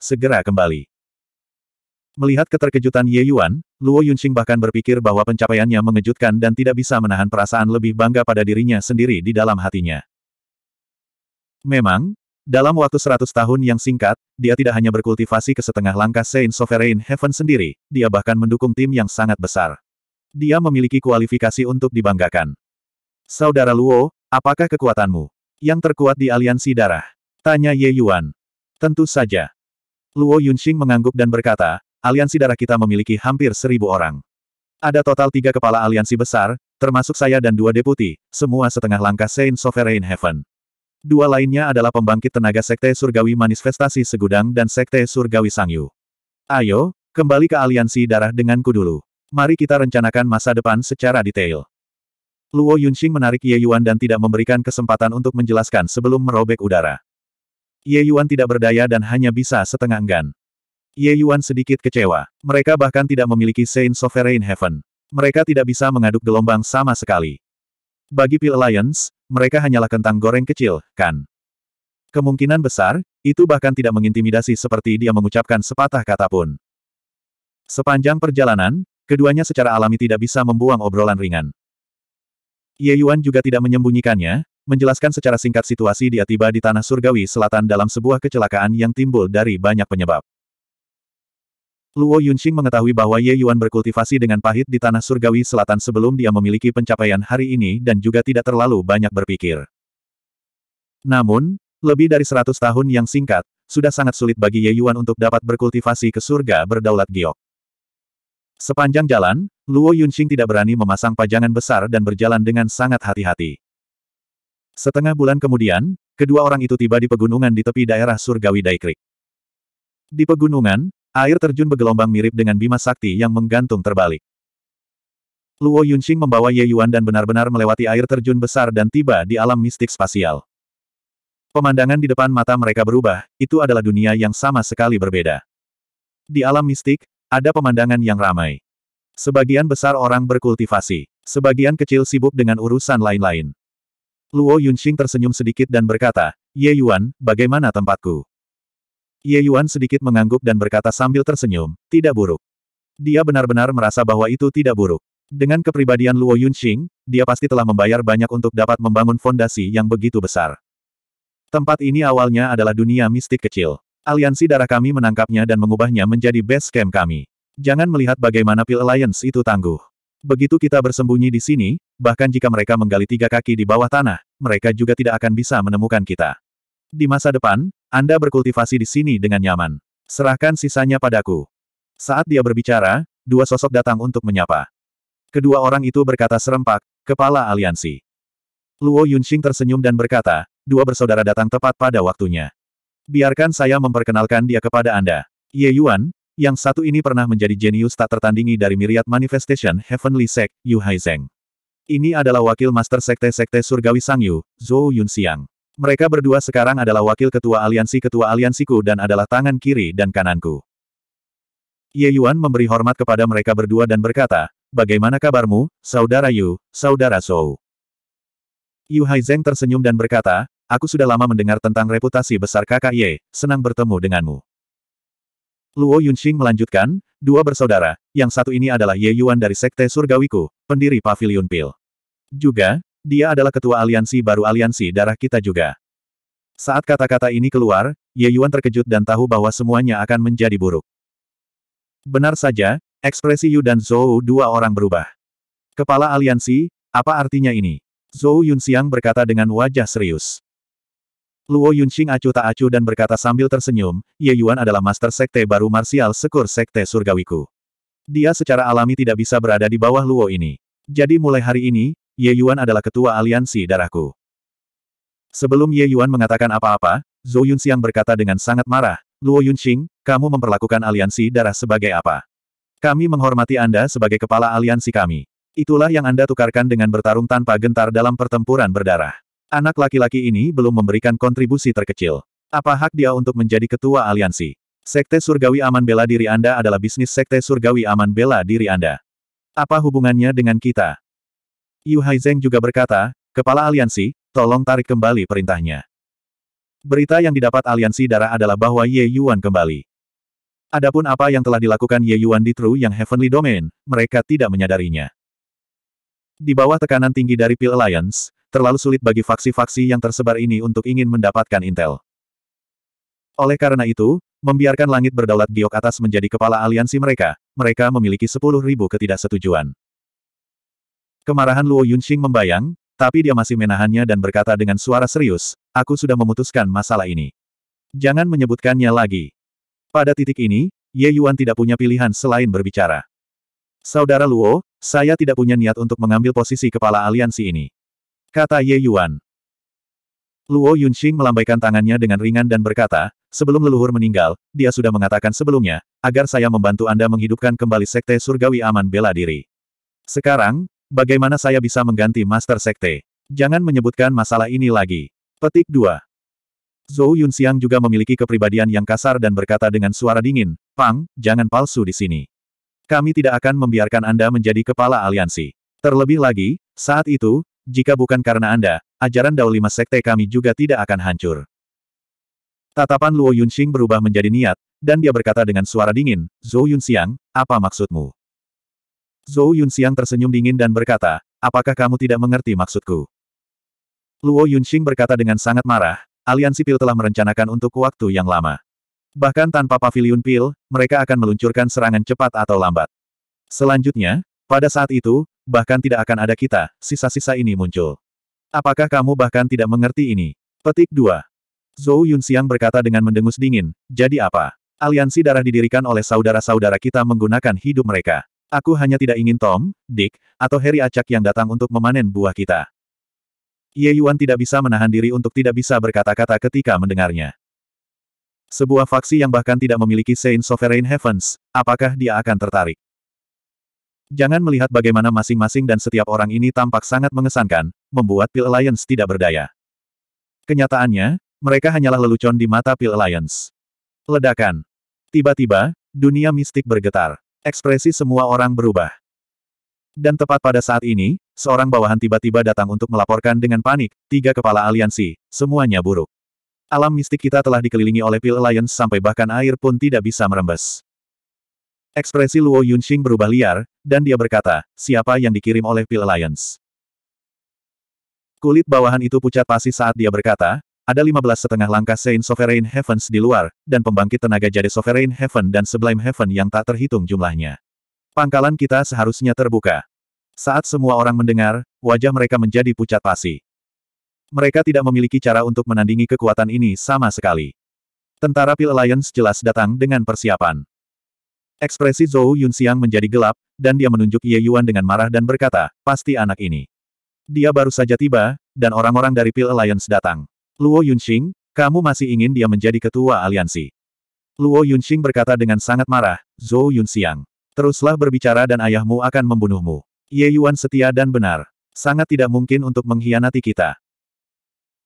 segera kembali. Melihat keterkejutan Ye Yuan, Luo Yunxing bahkan berpikir bahwa pencapaiannya mengejutkan dan tidak bisa menahan perasaan lebih bangga pada dirinya sendiri di dalam hatinya. Memang, dalam waktu seratus tahun yang singkat, dia tidak hanya berkultivasi ke setengah langkah Saint Sovereign Heaven sendiri, dia bahkan mendukung tim yang sangat besar. Dia memiliki kualifikasi untuk dibanggakan. Saudara Luo, apakah kekuatanmu? Yang terkuat di aliansi darah? Tanya Ye Yuan. Tentu saja. Luo Yunxing mengangguk dan berkata, aliansi darah kita memiliki hampir seribu orang. Ada total tiga kepala aliansi besar, termasuk saya dan dua deputi, semua setengah langkah Saint Sovereign Heaven. Dua lainnya adalah pembangkit tenaga Sekte Surgawi Manifestasi Segudang dan Sekte Surgawi Sangyu. Ayo, kembali ke aliansi darah denganku dulu. Mari kita rencanakan masa depan secara detail. Luo Yunxing menarik Ye Yuan dan tidak memberikan kesempatan untuk menjelaskan sebelum merobek udara. Ye Yuan tidak berdaya dan hanya bisa setengah enggan. Ye Yuan sedikit kecewa. Mereka bahkan tidak memiliki Saint Sovereign Heaven. Mereka tidak bisa mengaduk gelombang sama sekali. Bagi Pil Alliance, mereka hanyalah kentang goreng kecil, kan? Kemungkinan besar, itu bahkan tidak mengintimidasi seperti dia mengucapkan sepatah kata pun. Sepanjang perjalanan, keduanya secara alami tidak bisa membuang obrolan ringan. Ye Yuan juga tidak menyembunyikannya, menjelaskan secara singkat situasi dia tiba di tanah surgawi selatan dalam sebuah kecelakaan yang timbul dari banyak penyebab. Luo Yunxing mengetahui bahwa Ye Yuan berkultivasi dengan pahit di tanah surgawi selatan sebelum dia memiliki pencapaian hari ini dan juga tidak terlalu banyak berpikir. Namun, lebih dari seratus tahun yang singkat, sudah sangat sulit bagi Ye Yuan untuk dapat berkultivasi ke surga berdaulat giok. Sepanjang jalan, Luo Yunxing tidak berani memasang pajangan besar dan berjalan dengan sangat hati-hati. Setengah bulan kemudian, kedua orang itu tiba di pegunungan di tepi daerah surgawi Daikrik. Di pegunungan, Air terjun bergelombang mirip dengan bima sakti yang menggantung terbalik. Luo Yunxing membawa Ye Yuan dan benar-benar melewati air terjun besar dan tiba di alam mistik spasial. Pemandangan di depan mata mereka berubah, itu adalah dunia yang sama sekali berbeda. Di alam mistik, ada pemandangan yang ramai. Sebagian besar orang berkultivasi, sebagian kecil sibuk dengan urusan lain-lain. Luo Yunxing tersenyum sedikit dan berkata, Ye Yuan, bagaimana tempatku? Ye Yuan sedikit mengangguk dan berkata sambil tersenyum, tidak buruk. Dia benar-benar merasa bahwa itu tidak buruk. Dengan kepribadian Luo Yunxing, dia pasti telah membayar banyak untuk dapat membangun fondasi yang begitu besar. Tempat ini awalnya adalah dunia mistik kecil. Aliansi darah kami menangkapnya dan mengubahnya menjadi base camp kami. Jangan melihat bagaimana Pil Alliance itu tangguh. Begitu kita bersembunyi di sini, bahkan jika mereka menggali tiga kaki di bawah tanah, mereka juga tidak akan bisa menemukan kita. Di masa depan, Anda berkultivasi di sini dengan nyaman. Serahkan sisanya padaku. Saat dia berbicara, dua sosok datang untuk menyapa. Kedua orang itu berkata serempak, kepala aliansi. Luo Yunxing tersenyum dan berkata, dua bersaudara datang tepat pada waktunya. Biarkan saya memperkenalkan dia kepada Anda. Ye Yuan, yang satu ini pernah menjadi jenius tak tertandingi dari Myriad Manifestation Heavenly Sect, Yu Haizeng. Ini adalah wakil master sekte-sekte surgawi Sangyu, Zhou Yunxiang. Mereka berdua sekarang adalah wakil ketua aliansi ketua aliansiku dan adalah tangan kiri dan kananku. Ye Yuan memberi hormat kepada mereka berdua dan berkata, Bagaimana kabarmu, Saudara Yu, Saudara Zhou? Yu Haizeng tersenyum dan berkata, Aku sudah lama mendengar tentang reputasi besar kakak Ye, senang bertemu denganmu. Luo Yunxing melanjutkan, dua bersaudara, yang satu ini adalah Ye Yuan dari Sekte Surgawiku, pendiri Pavilion Pil. Juga, dia adalah ketua aliansi baru aliansi darah kita juga. Saat kata-kata ini keluar, Ye Yuan terkejut dan tahu bahwa semuanya akan menjadi buruk. Benar saja, ekspresi Yu dan Zhou dua orang berubah. Kepala aliansi, apa artinya ini? Zhou Yunxiang berkata dengan wajah serius. Luo Yunxing acuh tak acuh dan berkata sambil tersenyum, Ye Yuan adalah master sekte baru marsial sekur sekte surgawiku. Dia secara alami tidak bisa berada di bawah Luo ini. Jadi mulai hari ini, Ye Yuan adalah ketua aliansi darahku. Sebelum Ye Yuan mengatakan apa-apa, Zhou Yunxiang berkata dengan sangat marah, Luo Yunxing, kamu memperlakukan aliansi darah sebagai apa? Kami menghormati Anda sebagai kepala aliansi kami. Itulah yang Anda tukarkan dengan bertarung tanpa gentar dalam pertempuran berdarah. Anak laki-laki ini belum memberikan kontribusi terkecil. Apa hak dia untuk menjadi ketua aliansi? Sekte Surgawi Aman Bela Diri Anda adalah bisnis Sekte Surgawi Aman Bela Diri Anda. Apa hubungannya dengan kita? Yu Haizeng juga berkata, Kepala Aliansi, tolong tarik kembali perintahnya. Berita yang didapat aliansi darah adalah bahwa Ye Yuan kembali. Adapun apa yang telah dilakukan Ye Yuan di True Yang Heavenly Domain, mereka tidak menyadarinya. Di bawah tekanan tinggi dari Pil Alliance, terlalu sulit bagi faksi-faksi yang tersebar ini untuk ingin mendapatkan intel. Oleh karena itu, membiarkan langit berdaulat giok atas menjadi kepala aliansi mereka, mereka memiliki 10.000 ketidaksetujuan. Kemarahan Luo Yunxing membayang, tapi dia masih menahannya dan berkata dengan suara serius, aku sudah memutuskan masalah ini. Jangan menyebutkannya lagi. Pada titik ini, Ye Yuan tidak punya pilihan selain berbicara. Saudara Luo, saya tidak punya niat untuk mengambil posisi kepala aliansi ini. Kata Ye Yuan. Luo Yunxing melambaikan tangannya dengan ringan dan berkata, sebelum leluhur meninggal, dia sudah mengatakan sebelumnya, agar saya membantu Anda menghidupkan kembali Sekte Surgawi Aman Bela Diri. Sekarang, Bagaimana saya bisa mengganti Master Sekte? Jangan menyebutkan masalah ini lagi. Petik 2. Zhou Yunxiang juga memiliki kepribadian yang kasar dan berkata dengan suara dingin, Pang, jangan palsu di sini. Kami tidak akan membiarkan Anda menjadi kepala aliansi. Terlebih lagi, saat itu, jika bukan karena Anda, ajaran Dao Lima Sekte kami juga tidak akan hancur. Tatapan Luo Yunxing berubah menjadi niat, dan dia berkata dengan suara dingin, Zhou Yunxiang, apa maksudmu? Zhou Yunxiang tersenyum dingin dan berkata, apakah kamu tidak mengerti maksudku? Luo Yunxing berkata dengan sangat marah, aliansi pil telah merencanakan untuk waktu yang lama. Bahkan tanpa pavilion pil, mereka akan meluncurkan serangan cepat atau lambat. Selanjutnya, pada saat itu, bahkan tidak akan ada kita, sisa-sisa ini muncul. Apakah kamu bahkan tidak mengerti ini? Petik 2. Zhou Yunxiang berkata dengan mendengus dingin, jadi apa? Aliansi darah didirikan oleh saudara-saudara kita menggunakan hidup mereka. Aku hanya tidak ingin Tom, Dick, atau Harry acak yang datang untuk memanen buah kita. Ye Yuan tidak bisa menahan diri untuk tidak bisa berkata-kata ketika mendengarnya. Sebuah faksi yang bahkan tidak memiliki Saint Sovereign Heavens, apakah dia akan tertarik? Jangan melihat bagaimana masing-masing dan setiap orang ini tampak sangat mengesankan, membuat Pil Alliance tidak berdaya. Kenyataannya, mereka hanyalah lelucon di mata Pil Alliance. Ledakan. Tiba-tiba, dunia mistik bergetar. Ekspresi semua orang berubah. Dan tepat pada saat ini, seorang bawahan tiba-tiba datang untuk melaporkan dengan panik, tiga kepala aliansi, semuanya buruk. Alam mistik kita telah dikelilingi oleh Pil Alliance sampai bahkan air pun tidak bisa merembes. Ekspresi Luo Yunxing berubah liar, dan dia berkata, siapa yang dikirim oleh Pil Alliance? Kulit bawahan itu pucat pasti saat dia berkata, ada 15 setengah langkah Saint Sovereign Heavens di luar, dan pembangkit tenaga jadi Sovereign Heaven dan Sublime Heaven yang tak terhitung jumlahnya. Pangkalan kita seharusnya terbuka. Saat semua orang mendengar, wajah mereka menjadi pucat pasi. Mereka tidak memiliki cara untuk menandingi kekuatan ini sama sekali. Tentara Pil Alliance jelas datang dengan persiapan. Ekspresi Zhou Yunxiang menjadi gelap, dan dia menunjuk Ye Yuan dengan marah dan berkata, pasti anak ini. Dia baru saja tiba, dan orang-orang dari Pil Alliance datang. Luo Yunxing, kamu masih ingin dia menjadi ketua aliansi. Luo Yunxing berkata dengan sangat marah, Zhou Yunxiang. Teruslah berbicara dan ayahmu akan membunuhmu. Ye Yuan setia dan benar. Sangat tidak mungkin untuk mengkhianati kita.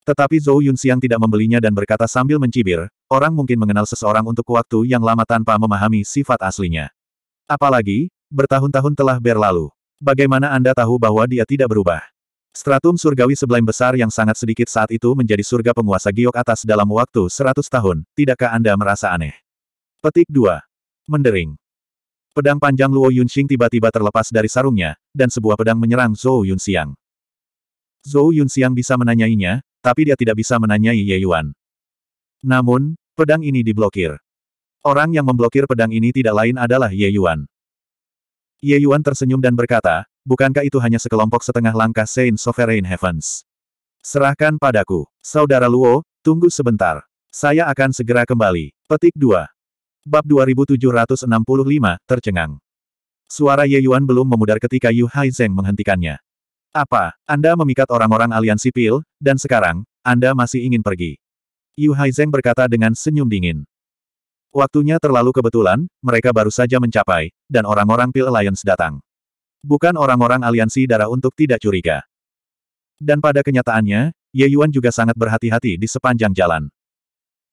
Tetapi Zhou Yunxiang tidak membelinya dan berkata sambil mencibir, orang mungkin mengenal seseorang untuk waktu yang lama tanpa memahami sifat aslinya. Apalagi, bertahun-tahun telah berlalu. Bagaimana Anda tahu bahwa dia tidak berubah? Stratum surgawi sebelain besar yang sangat sedikit saat itu menjadi surga penguasa giok atas dalam waktu 100 tahun, tidakkah Anda merasa aneh? Petik 2. Mendering. Pedang panjang Luo Yunxing tiba-tiba terlepas dari sarungnya, dan sebuah pedang menyerang Zhou Yunxiang. Zhou Yunxiang bisa menanyainya, tapi dia tidak bisa menanyai Ye Yuan. Namun, pedang ini diblokir. Orang yang memblokir pedang ini tidak lain adalah Ye Yuan. Ye Yuan tersenyum dan berkata, bukankah itu hanya sekelompok setengah langkah Saint Sovereign Heavens? Serahkan padaku. Saudara Luo, tunggu sebentar. Saya akan segera kembali. Petik 2. Bab 2765, tercengang. Suara Ye Yuan belum memudar ketika Yu Hai Zeng menghentikannya. Apa, Anda memikat orang-orang aliansi sipil, dan sekarang, Anda masih ingin pergi? Yu Hai Zeng berkata dengan senyum dingin. Waktunya terlalu kebetulan, mereka baru saja mencapai, dan orang-orang Pil Alliance datang. Bukan orang-orang aliansi darah untuk tidak curiga. Dan pada kenyataannya, Ye Yuan juga sangat berhati-hati di sepanjang jalan.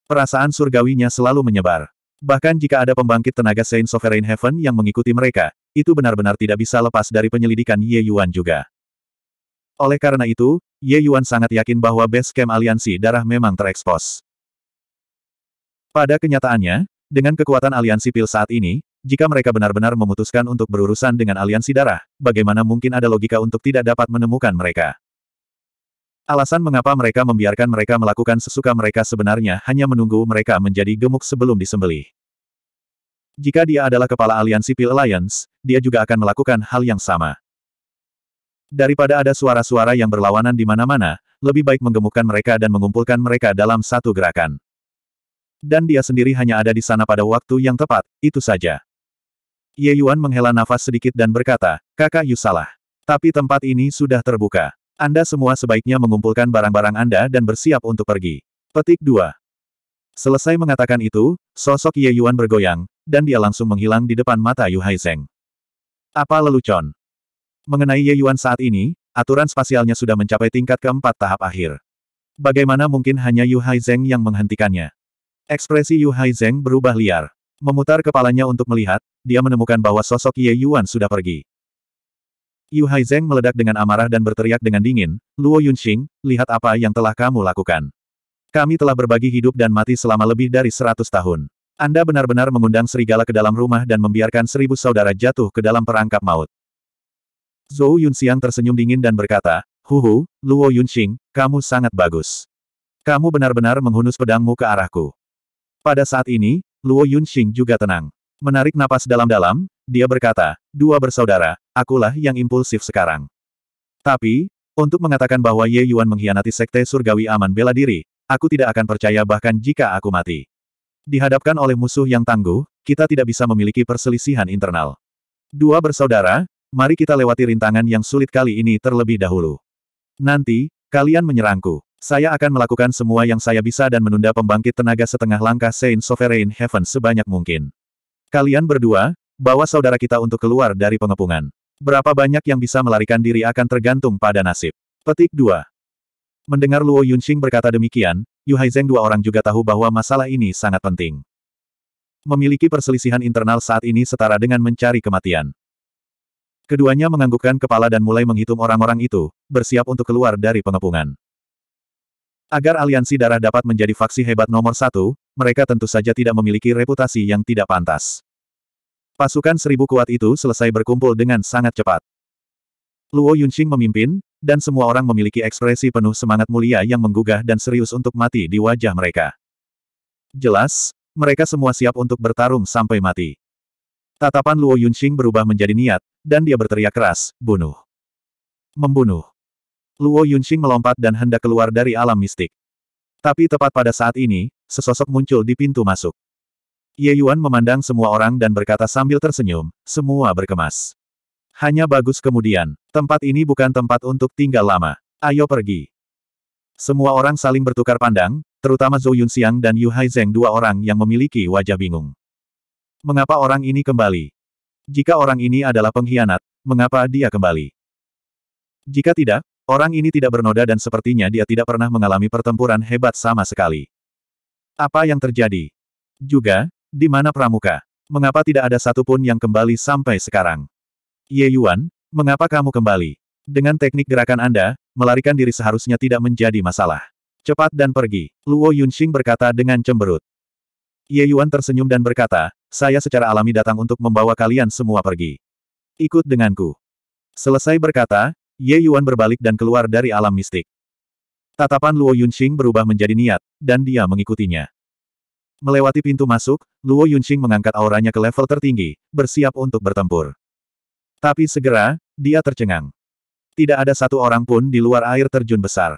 Perasaan surgawinya selalu menyebar. Bahkan jika ada pembangkit tenaga Saint Sovereign Heaven yang mengikuti mereka, itu benar-benar tidak bisa lepas dari penyelidikan Ye Yuan juga. Oleh karena itu, Ye Yuan sangat yakin bahwa base camp aliansi darah memang terekspos. Pada kenyataannya, dengan kekuatan aliansi pil saat ini, jika mereka benar-benar memutuskan untuk berurusan dengan aliansi darah, bagaimana mungkin ada logika untuk tidak dapat menemukan mereka? Alasan mengapa mereka membiarkan mereka melakukan sesuka mereka sebenarnya hanya menunggu mereka menjadi gemuk sebelum disembelih. Jika dia adalah kepala aliansi Pil Alliance, dia juga akan melakukan hal yang sama. Daripada ada suara-suara yang berlawanan di mana-mana, lebih baik menggemukkan mereka dan mengumpulkan mereka dalam satu gerakan. Dan dia sendiri hanya ada di sana pada waktu yang tepat, itu saja. Ye Yuan menghela nafas sedikit dan berkata, kakak Yu salah. Tapi tempat ini sudah terbuka. Anda semua sebaiknya mengumpulkan barang-barang Anda dan bersiap untuk pergi. Petik 2. Selesai mengatakan itu, sosok Ye Yuan bergoyang, dan dia langsung menghilang di depan mata Yu Haizeng. Apa lelucon? Mengenai Ye Yuan saat ini, aturan spasialnya sudah mencapai tingkat keempat tahap akhir. Bagaimana mungkin hanya Yu Haizeng yang menghentikannya? Ekspresi Yu Haizeng berubah liar. Memutar kepalanya untuk melihat, dia menemukan bahwa sosok Ye Yuan sudah pergi. Yu Haizeng meledak dengan amarah dan berteriak dengan dingin, Luo Yunxing, lihat apa yang telah kamu lakukan. Kami telah berbagi hidup dan mati selama lebih dari seratus tahun. Anda benar-benar mengundang serigala ke dalam rumah dan membiarkan seribu saudara jatuh ke dalam perangkap maut. Zhou Yunxiang tersenyum dingin dan berkata, Huhu, Luo Yunxing, kamu sangat bagus. Kamu benar-benar menghunus pedangmu ke arahku. Pada saat ini, Luo Yunxing juga tenang. Menarik napas dalam-dalam, dia berkata, dua bersaudara, akulah yang impulsif sekarang. Tapi, untuk mengatakan bahwa Ye Yuan mengkhianati Sekte Surgawi Aman Bela Diri, aku tidak akan percaya bahkan jika aku mati. Dihadapkan oleh musuh yang tangguh, kita tidak bisa memiliki perselisihan internal. Dua bersaudara, mari kita lewati rintangan yang sulit kali ini terlebih dahulu. Nanti, kalian menyerangku. Saya akan melakukan semua yang saya bisa dan menunda pembangkit tenaga setengah langkah Saint Sovereign Heaven sebanyak mungkin. Kalian berdua, bawa saudara kita untuk keluar dari pengepungan. Berapa banyak yang bisa melarikan diri akan tergantung pada nasib. Petik 2. Mendengar Luo Yunxing berkata demikian, Yu Haizeng dua orang juga tahu bahwa masalah ini sangat penting. Memiliki perselisihan internal saat ini setara dengan mencari kematian. Keduanya menganggukkan kepala dan mulai menghitung orang-orang itu, bersiap untuk keluar dari pengepungan. Agar aliansi darah dapat menjadi faksi hebat nomor satu, mereka tentu saja tidak memiliki reputasi yang tidak pantas. Pasukan seribu kuat itu selesai berkumpul dengan sangat cepat. Luo Yunxing memimpin, dan semua orang memiliki ekspresi penuh semangat mulia yang menggugah dan serius untuk mati di wajah mereka. Jelas, mereka semua siap untuk bertarung sampai mati. Tatapan Luo Yunxing berubah menjadi niat, dan dia berteriak keras, bunuh. Membunuh. Luo Yunxing melompat dan hendak keluar dari alam mistik. Tapi tepat pada saat ini, sesosok muncul di pintu masuk. Ye Yuan memandang semua orang dan berkata sambil tersenyum, semua berkemas. Hanya bagus kemudian, tempat ini bukan tempat untuk tinggal lama. Ayo pergi. Semua orang saling bertukar pandang, terutama Zhou Yunxiang dan Yu Haizeng dua orang yang memiliki wajah bingung. Mengapa orang ini kembali? Jika orang ini adalah pengkhianat, mengapa dia kembali? Jika tidak, Orang ini tidak bernoda dan sepertinya dia tidak pernah mengalami pertempuran hebat sama sekali. Apa yang terjadi? Juga, di mana pramuka? Mengapa tidak ada satupun yang kembali sampai sekarang? Ye Yuan, mengapa kamu kembali? Dengan teknik gerakan Anda, melarikan diri seharusnya tidak menjadi masalah. Cepat dan pergi, Luo Yunxing berkata dengan cemberut. Ye Yuan tersenyum dan berkata, saya secara alami datang untuk membawa kalian semua pergi. Ikut denganku. Selesai berkata, Ye Yuan berbalik dan keluar dari alam mistik. Tatapan Luo Yunxing berubah menjadi niat, dan dia mengikutinya. Melewati pintu masuk, Luo Yunxing mengangkat auranya ke level tertinggi, bersiap untuk bertempur. Tapi segera, dia tercengang. Tidak ada satu orang pun di luar air terjun besar.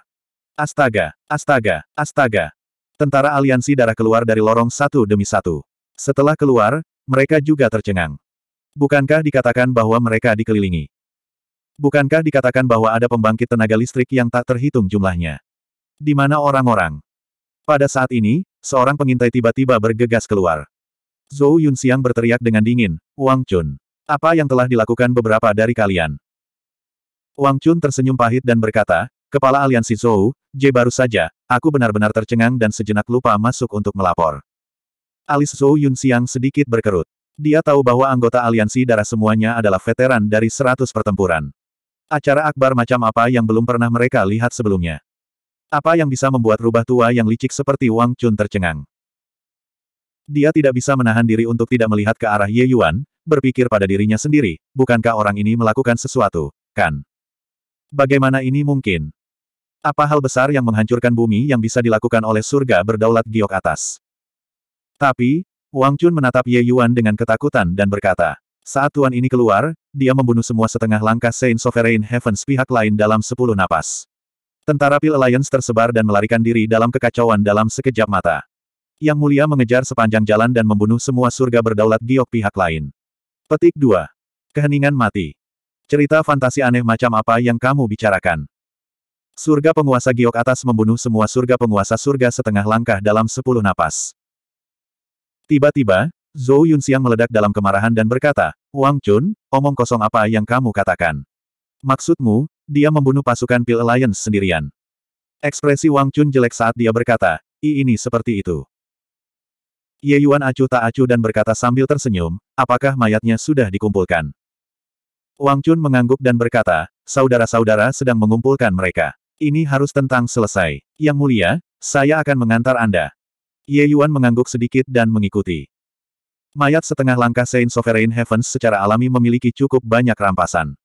Astaga, astaga, astaga. Tentara aliansi darah keluar dari lorong satu demi satu. Setelah keluar, mereka juga tercengang. Bukankah dikatakan bahwa mereka dikelilingi Bukankah dikatakan bahwa ada pembangkit tenaga listrik yang tak terhitung jumlahnya? Di mana orang-orang? Pada saat ini, seorang pengintai tiba-tiba bergegas keluar. Zhou Yunxiang berteriak dengan dingin, Wang Chun. Apa yang telah dilakukan beberapa dari kalian? Wang Chun tersenyum pahit dan berkata, Kepala Aliansi Zhou, J baru saja, aku benar-benar tercengang dan sejenak lupa masuk untuk melapor. Alis Zhou Yunxiang sedikit berkerut. Dia tahu bahwa anggota aliansi darah semuanya adalah veteran dari seratus pertempuran. Acara akbar macam apa yang belum pernah mereka lihat sebelumnya? Apa yang bisa membuat rubah tua yang licik seperti Wang Chun tercengang? Dia tidak bisa menahan diri untuk tidak melihat ke arah Ye Yuan, berpikir pada dirinya sendiri, bukankah orang ini melakukan sesuatu, kan? Bagaimana ini mungkin? Apa hal besar yang menghancurkan bumi yang bisa dilakukan oleh surga berdaulat giok atas? Tapi, Wang Chun menatap Ye Yuan dengan ketakutan dan berkata, saat tuan ini keluar, dia membunuh semua setengah langkah Saint Sovereign Heavens pihak lain dalam sepuluh napas. Tentara Pil Alliance tersebar dan melarikan diri dalam kekacauan dalam sekejap mata. Yang Mulia mengejar sepanjang jalan dan membunuh semua surga berdaulat giok pihak lain. Petik 2. Keheningan mati. Cerita fantasi aneh macam apa yang kamu bicarakan? Surga penguasa giok atas membunuh semua surga penguasa surga setengah langkah dalam sepuluh napas. Tiba-tiba, Zhou Yunxiang meledak dalam kemarahan dan berkata, Wang Chun, omong kosong apa yang kamu katakan? Maksudmu, dia membunuh pasukan Pil Alliance sendirian. Ekspresi Wang Chun jelek saat dia berkata, I ini seperti itu. Ye Yuan acuh tak acuh dan berkata sambil tersenyum, apakah mayatnya sudah dikumpulkan? Wang Chun mengangguk dan berkata, saudara-saudara sedang mengumpulkan mereka. Ini harus tentang selesai. Yang mulia, saya akan mengantar Anda. Ye Yuan mengangguk sedikit dan mengikuti. Mayat setengah langkah Saint Sovereign Heavens secara alami memiliki cukup banyak rampasan.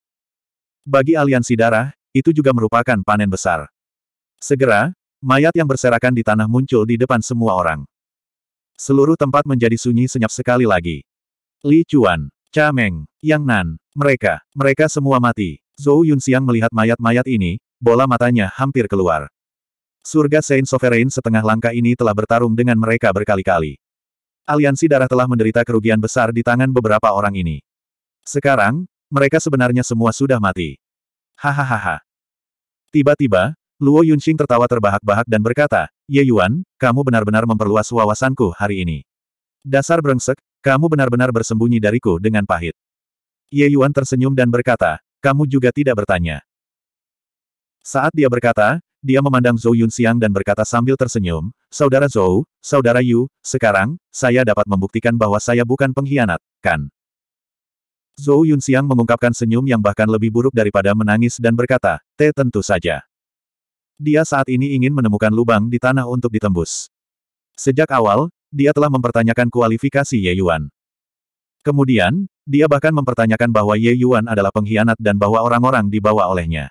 Bagi aliansi darah, itu juga merupakan panen besar. Segera, mayat yang berserakan di tanah muncul di depan semua orang. Seluruh tempat menjadi sunyi senyap sekali lagi. Li Chuan, Cha Meng, Yang Nan, mereka, mereka semua mati. Zhou Yunxiang melihat mayat-mayat ini, bola matanya hampir keluar. Surga Saint Sovereign setengah langkah ini telah bertarung dengan mereka berkali-kali aliansi darah telah menderita kerugian besar di tangan beberapa orang ini. Sekarang, mereka sebenarnya semua sudah mati. Hahaha. Tiba-tiba, Luo Yunxing tertawa terbahak-bahak dan berkata, Ye Yuan, kamu benar-benar memperluas wawasanku hari ini. Dasar brengsek, kamu benar-benar bersembunyi dariku dengan pahit. Ye Yuan tersenyum dan berkata, kamu juga tidak bertanya. Saat dia berkata, dia memandang Zhou Yunxiang dan berkata sambil tersenyum, Saudara Zhou, Saudara Yu, sekarang, saya dapat membuktikan bahwa saya bukan pengkhianat, kan? Zhou Yunxiang mengungkapkan senyum yang bahkan lebih buruk daripada menangis dan berkata, T tentu saja. Dia saat ini ingin menemukan lubang di tanah untuk ditembus. Sejak awal, dia telah mempertanyakan kualifikasi Ye Yuan. Kemudian, dia bahkan mempertanyakan bahwa Ye Yuan adalah pengkhianat dan bahwa orang-orang dibawa olehnya.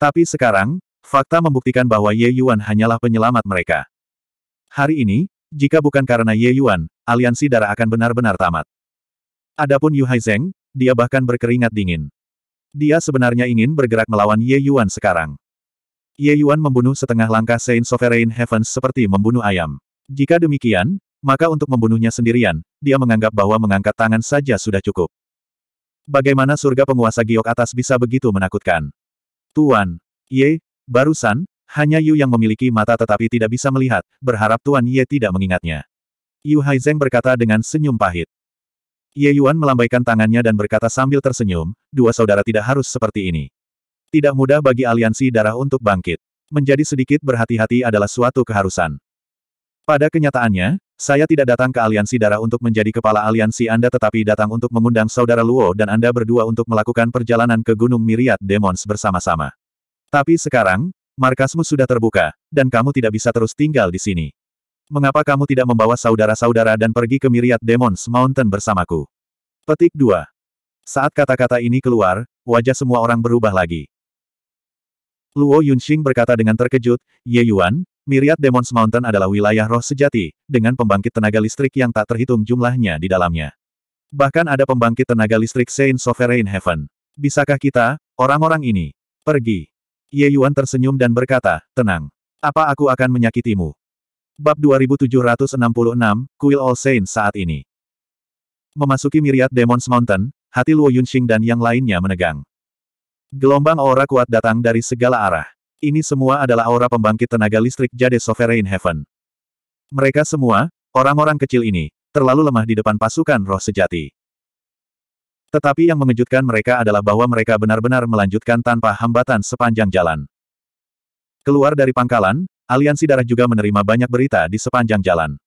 Tapi sekarang, fakta membuktikan bahwa Ye Yuan hanyalah penyelamat mereka. Hari ini, jika bukan karena Ye Yuan, aliansi darah akan benar-benar tamat. Adapun Yu Haizeng, dia bahkan berkeringat dingin. Dia sebenarnya ingin bergerak melawan Ye Yuan sekarang. Ye Yuan membunuh setengah langkah Saint Sovereign Heavens seperti membunuh ayam. Jika demikian, maka untuk membunuhnya sendirian, dia menganggap bahwa mengangkat tangan saja sudah cukup. Bagaimana surga penguasa giok atas bisa begitu menakutkan? Tuan Ye, barusan, hanya Yu yang memiliki mata tetapi tidak bisa melihat, berharap Tuan Ye tidak mengingatnya. Yu Haizeng berkata dengan senyum pahit. Ye Yuan melambaikan tangannya dan berkata sambil tersenyum, dua saudara tidak harus seperti ini. Tidak mudah bagi aliansi darah untuk bangkit. Menjadi sedikit berhati-hati adalah suatu keharusan. Pada kenyataannya, saya tidak datang ke aliansi darah untuk menjadi kepala aliansi Anda tetapi datang untuk mengundang saudara Luo dan Anda berdua untuk melakukan perjalanan ke Gunung Miriat Demons bersama-sama. Tapi sekarang, markasmu sudah terbuka, dan kamu tidak bisa terus tinggal di sini. Mengapa kamu tidak membawa saudara-saudara dan pergi ke Miriat Demons Mountain bersamaku? Petik 2. Saat kata-kata ini keluar, wajah semua orang berubah lagi. Luo Yunxing berkata dengan terkejut, Ye Yuan, Myriad Demons Mountain adalah wilayah roh sejati, dengan pembangkit tenaga listrik yang tak terhitung jumlahnya di dalamnya. Bahkan ada pembangkit tenaga listrik Saint Sovereign Heaven. Bisakah kita, orang-orang ini, pergi? Ye Yuan tersenyum dan berkata, tenang. Apa aku akan menyakitimu? Bab 2766, Kuil All Saint saat ini. Memasuki Myriad Demons Mountain, hati Luo Yunxing dan yang lainnya menegang. Gelombang aura kuat datang dari segala arah. Ini semua adalah aura pembangkit tenaga listrik Jade Sovereign Heaven. Mereka semua, orang-orang kecil ini, terlalu lemah di depan pasukan roh sejati. Tetapi yang mengejutkan mereka adalah bahwa mereka benar-benar melanjutkan tanpa hambatan sepanjang jalan. Keluar dari pangkalan, aliansi darah juga menerima banyak berita di sepanjang jalan.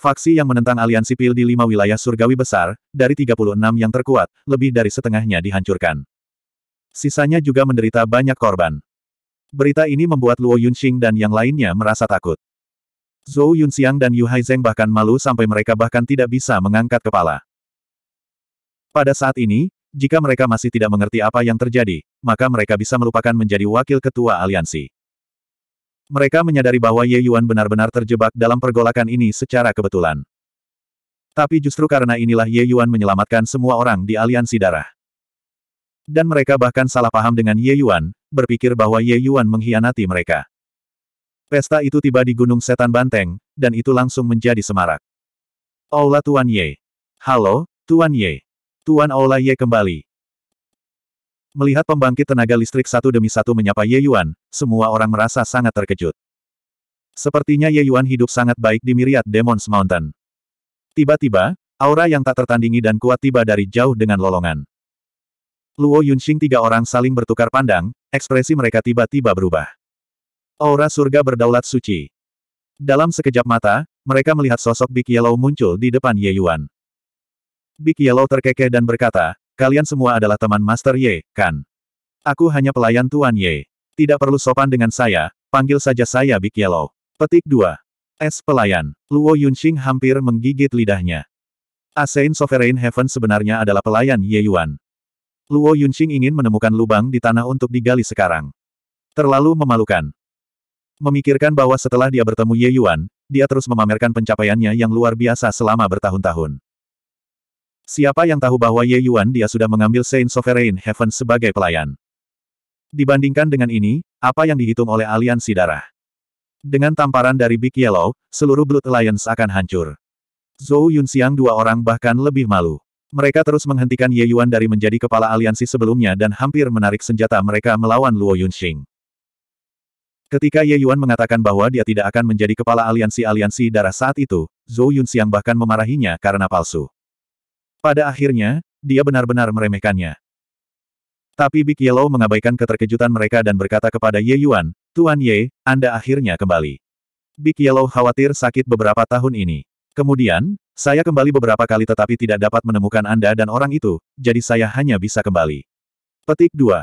Faksi yang menentang aliansi pil di lima wilayah surgawi besar, dari 36 yang terkuat, lebih dari setengahnya dihancurkan. Sisanya juga menderita banyak korban. Berita ini membuat Luo Yunxing dan yang lainnya merasa takut. Zhou Yunxiang dan Yu Haizeng bahkan malu sampai mereka bahkan tidak bisa mengangkat kepala. Pada saat ini, jika mereka masih tidak mengerti apa yang terjadi, maka mereka bisa melupakan menjadi wakil ketua aliansi. Mereka menyadari bahwa Ye Yuan benar-benar terjebak dalam pergolakan ini secara kebetulan. Tapi justru karena inilah Ye Yuan menyelamatkan semua orang di aliansi darah. Dan mereka bahkan salah paham dengan Ye Yuan, berpikir bahwa Ye Yuan mengkhianati mereka. Pesta itu tiba di Gunung Setan Banteng, dan itu langsung menjadi semarak. Aula Tuan Ye. Halo, Tuan Ye. Tuan Aula Ye kembali. Melihat pembangkit tenaga listrik satu demi satu menyapa Ye Yuan, semua orang merasa sangat terkejut. Sepertinya Ye Yuan hidup sangat baik di Myriad Demons Mountain. Tiba-tiba, aura yang tak tertandingi dan kuat tiba dari jauh dengan lolongan. Luo Yunxing tiga orang saling bertukar pandang, ekspresi mereka tiba-tiba berubah. Aura surga berdaulat suci. Dalam sekejap mata, mereka melihat sosok Big Yellow muncul di depan Ye Yuan. Big Yellow terkekeh dan berkata, kalian semua adalah teman Master Ye, kan? Aku hanya pelayan Tuan Ye. Tidak perlu sopan dengan saya, panggil saja saya Big Yellow. Petik 2. Es pelayan. Luo Yunxing hampir menggigit lidahnya. Asein Sovereign Heaven sebenarnya adalah pelayan Ye Yuan. Luo Yunxing ingin menemukan lubang di tanah untuk digali sekarang. Terlalu memalukan. Memikirkan bahwa setelah dia bertemu Ye Yuan, dia terus memamerkan pencapaiannya yang luar biasa selama bertahun-tahun. Siapa yang tahu bahwa Ye Yuan dia sudah mengambil Saint Sovereign Heaven sebagai pelayan. Dibandingkan dengan ini, apa yang dihitung oleh aliansi darah? Dengan tamparan dari Big Yellow, seluruh Blood Alliance akan hancur. Zhou Yunxiang dua orang bahkan lebih malu. Mereka terus menghentikan Ye Yuan dari menjadi kepala aliansi sebelumnya dan hampir menarik senjata mereka melawan Luo Yunxing. Ketika Ye Yuan mengatakan bahwa dia tidak akan menjadi kepala aliansi-aliansi darah saat itu, Zhou Yunxiang bahkan memarahinya karena palsu. Pada akhirnya, dia benar-benar meremehkannya. Tapi Big Yellow mengabaikan keterkejutan mereka dan berkata kepada Ye Yuan, Tuan Ye, Anda akhirnya kembali. Big Yellow khawatir sakit beberapa tahun ini. Kemudian, saya kembali beberapa kali tetapi tidak dapat menemukan Anda dan orang itu, jadi saya hanya bisa kembali. Petik 2.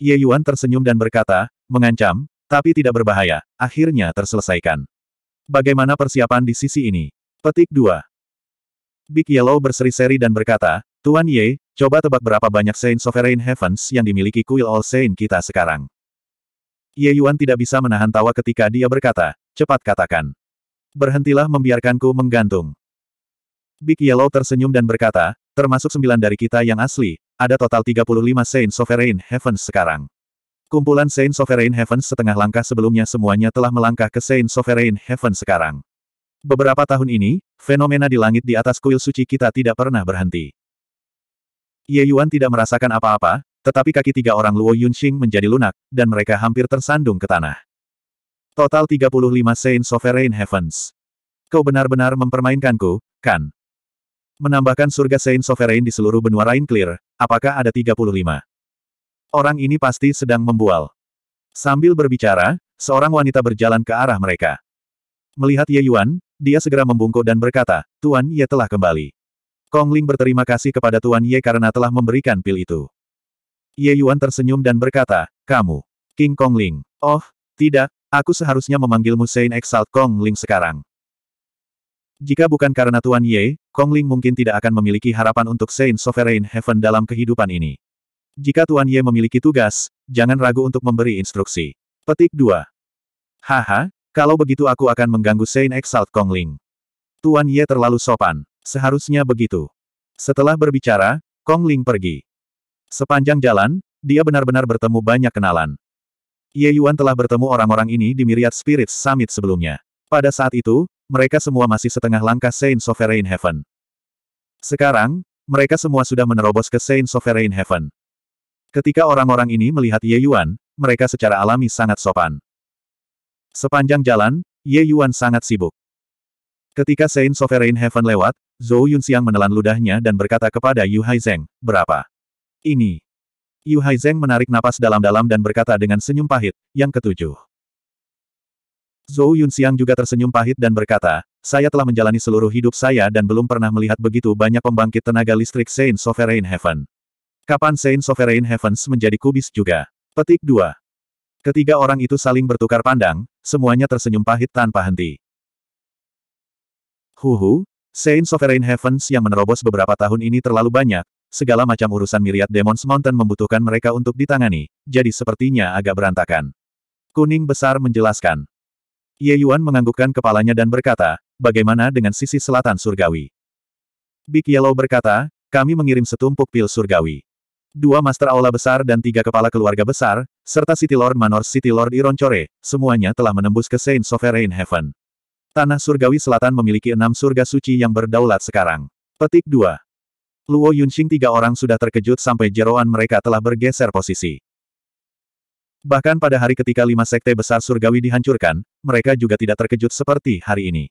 Ye Yuan tersenyum dan berkata, mengancam, tapi tidak berbahaya, akhirnya terselesaikan. Bagaimana persiapan di sisi ini? Petik 2. Big Yellow berseri-seri dan berkata, Tuan Ye, coba tebak berapa banyak Saint Sovereign Heavens yang dimiliki kuil All Saint kita sekarang. Ye Yuan tidak bisa menahan tawa ketika dia berkata, cepat katakan. Berhentilah membiarkanku menggantung. Big Yellow tersenyum dan berkata, termasuk sembilan dari kita yang asli, ada total 35 Saint Sovereign Heavens sekarang. Kumpulan Saint Sovereign Heavens setengah langkah sebelumnya semuanya telah melangkah ke Saint Sovereign Heaven sekarang. Beberapa tahun ini, fenomena di langit di atas kuil suci kita tidak pernah berhenti. Ye Yuan tidak merasakan apa-apa, tetapi kaki tiga orang Luo Yunxing menjadi lunak, dan mereka hampir tersandung ke tanah. Total 35 Saint Sovereign Heavens. Kau benar-benar mempermainkanku, kan? Menambahkan surga Saint Sovereign di seluruh benua Rain Clear, apakah ada 35? Orang ini pasti sedang membual. Sambil berbicara, seorang wanita berjalan ke arah mereka. Melihat Ye Yuan, dia segera membungkuk dan berkata, Tuan Ye telah kembali. Kong Ling berterima kasih kepada Tuan Ye karena telah memberikan pil itu. Ye Yuan tersenyum dan berkata, Kamu, King Kong Ling. Oh, tidak, aku seharusnya memanggilmu Saint Exalt Kong Ling sekarang. Jika bukan karena Tuan Ye, Kong Ling mungkin tidak akan memiliki harapan untuk Saint Sovereign Heaven dalam kehidupan ini. Jika Tuan Ye memiliki tugas, jangan ragu untuk memberi instruksi. Petik 2. Haha, kalau begitu aku akan mengganggu Saint Exalt Kong Ling. Tuan Ye terlalu sopan. Seharusnya begitu. Setelah berbicara, Kong Ling pergi. Sepanjang jalan, dia benar-benar bertemu banyak kenalan. Ye Yuan telah bertemu orang-orang ini di Myriad Spirits Summit sebelumnya. Pada saat itu, mereka semua masih setengah langkah Saint Sovereign Heaven. Sekarang, mereka semua sudah menerobos ke Saint Sovereign Heaven. Ketika orang-orang ini melihat Ye Yuan, mereka secara alami sangat sopan. Sepanjang jalan, Ye Yuan sangat sibuk. Ketika Saint Sovereign Heaven lewat, Zhou Yunxiang menelan ludahnya dan berkata kepada Yu Haizeng, berapa? Ini. Yu Haizeng menarik napas dalam-dalam dan berkata dengan senyum pahit, yang ketujuh. Zhou Yunxiang juga tersenyum pahit dan berkata, saya telah menjalani seluruh hidup saya dan belum pernah melihat begitu banyak pembangkit tenaga listrik Saint Sovereign Heaven. Kapan Saint Sovereign Heavens menjadi kubis juga? Petik 2. Ketiga orang itu saling bertukar pandang, semuanya tersenyum pahit tanpa henti. Huhu, Saint Sovereign Heavens yang menerobos beberapa tahun ini terlalu banyak, segala macam urusan miriat Demons Mountain membutuhkan mereka untuk ditangani, jadi sepertinya agak berantakan. Kuning besar menjelaskan. Ye Yuan menganggukkan kepalanya dan berkata, bagaimana dengan sisi selatan surgawi? Big Yellow berkata, kami mengirim setumpuk pil surgawi. Dua Master Aula besar dan tiga kepala keluarga besar, serta City Lord Manor City Lord Ironcore, semuanya telah menembus ke Saint Sovereign Heaven. Tanah surgawi selatan memiliki enam surga suci yang berdaulat sekarang. Petik 2. Luo Yunxing tiga orang sudah terkejut sampai jeroan mereka telah bergeser posisi. Bahkan pada hari ketika lima sekte besar surgawi dihancurkan, mereka juga tidak terkejut seperti hari ini.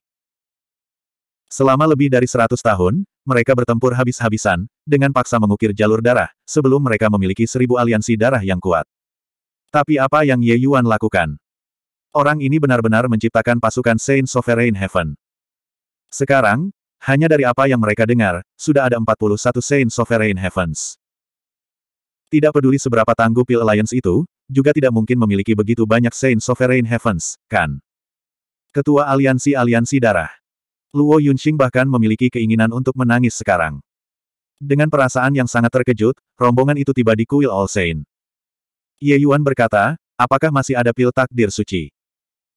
Selama lebih dari seratus tahun, mereka bertempur habis-habisan, dengan paksa mengukir jalur darah, sebelum mereka memiliki seribu aliansi darah yang kuat. Tapi apa yang Ye Yuan lakukan? Orang ini benar-benar menciptakan pasukan Saint Sovereign Heaven. Sekarang, hanya dari apa yang mereka dengar, sudah ada 41 Saint Sovereign Heavens. Tidak peduli seberapa tangguh Pil Alliance itu, juga tidak mungkin memiliki begitu banyak Saint Sovereign Heavens, kan? Ketua Aliansi-Aliansi Darah. Luo Yunxing bahkan memiliki keinginan untuk menangis sekarang. Dengan perasaan yang sangat terkejut, rombongan itu tiba di kuil All Saint. Ye Yuan berkata, apakah masih ada pil takdir suci?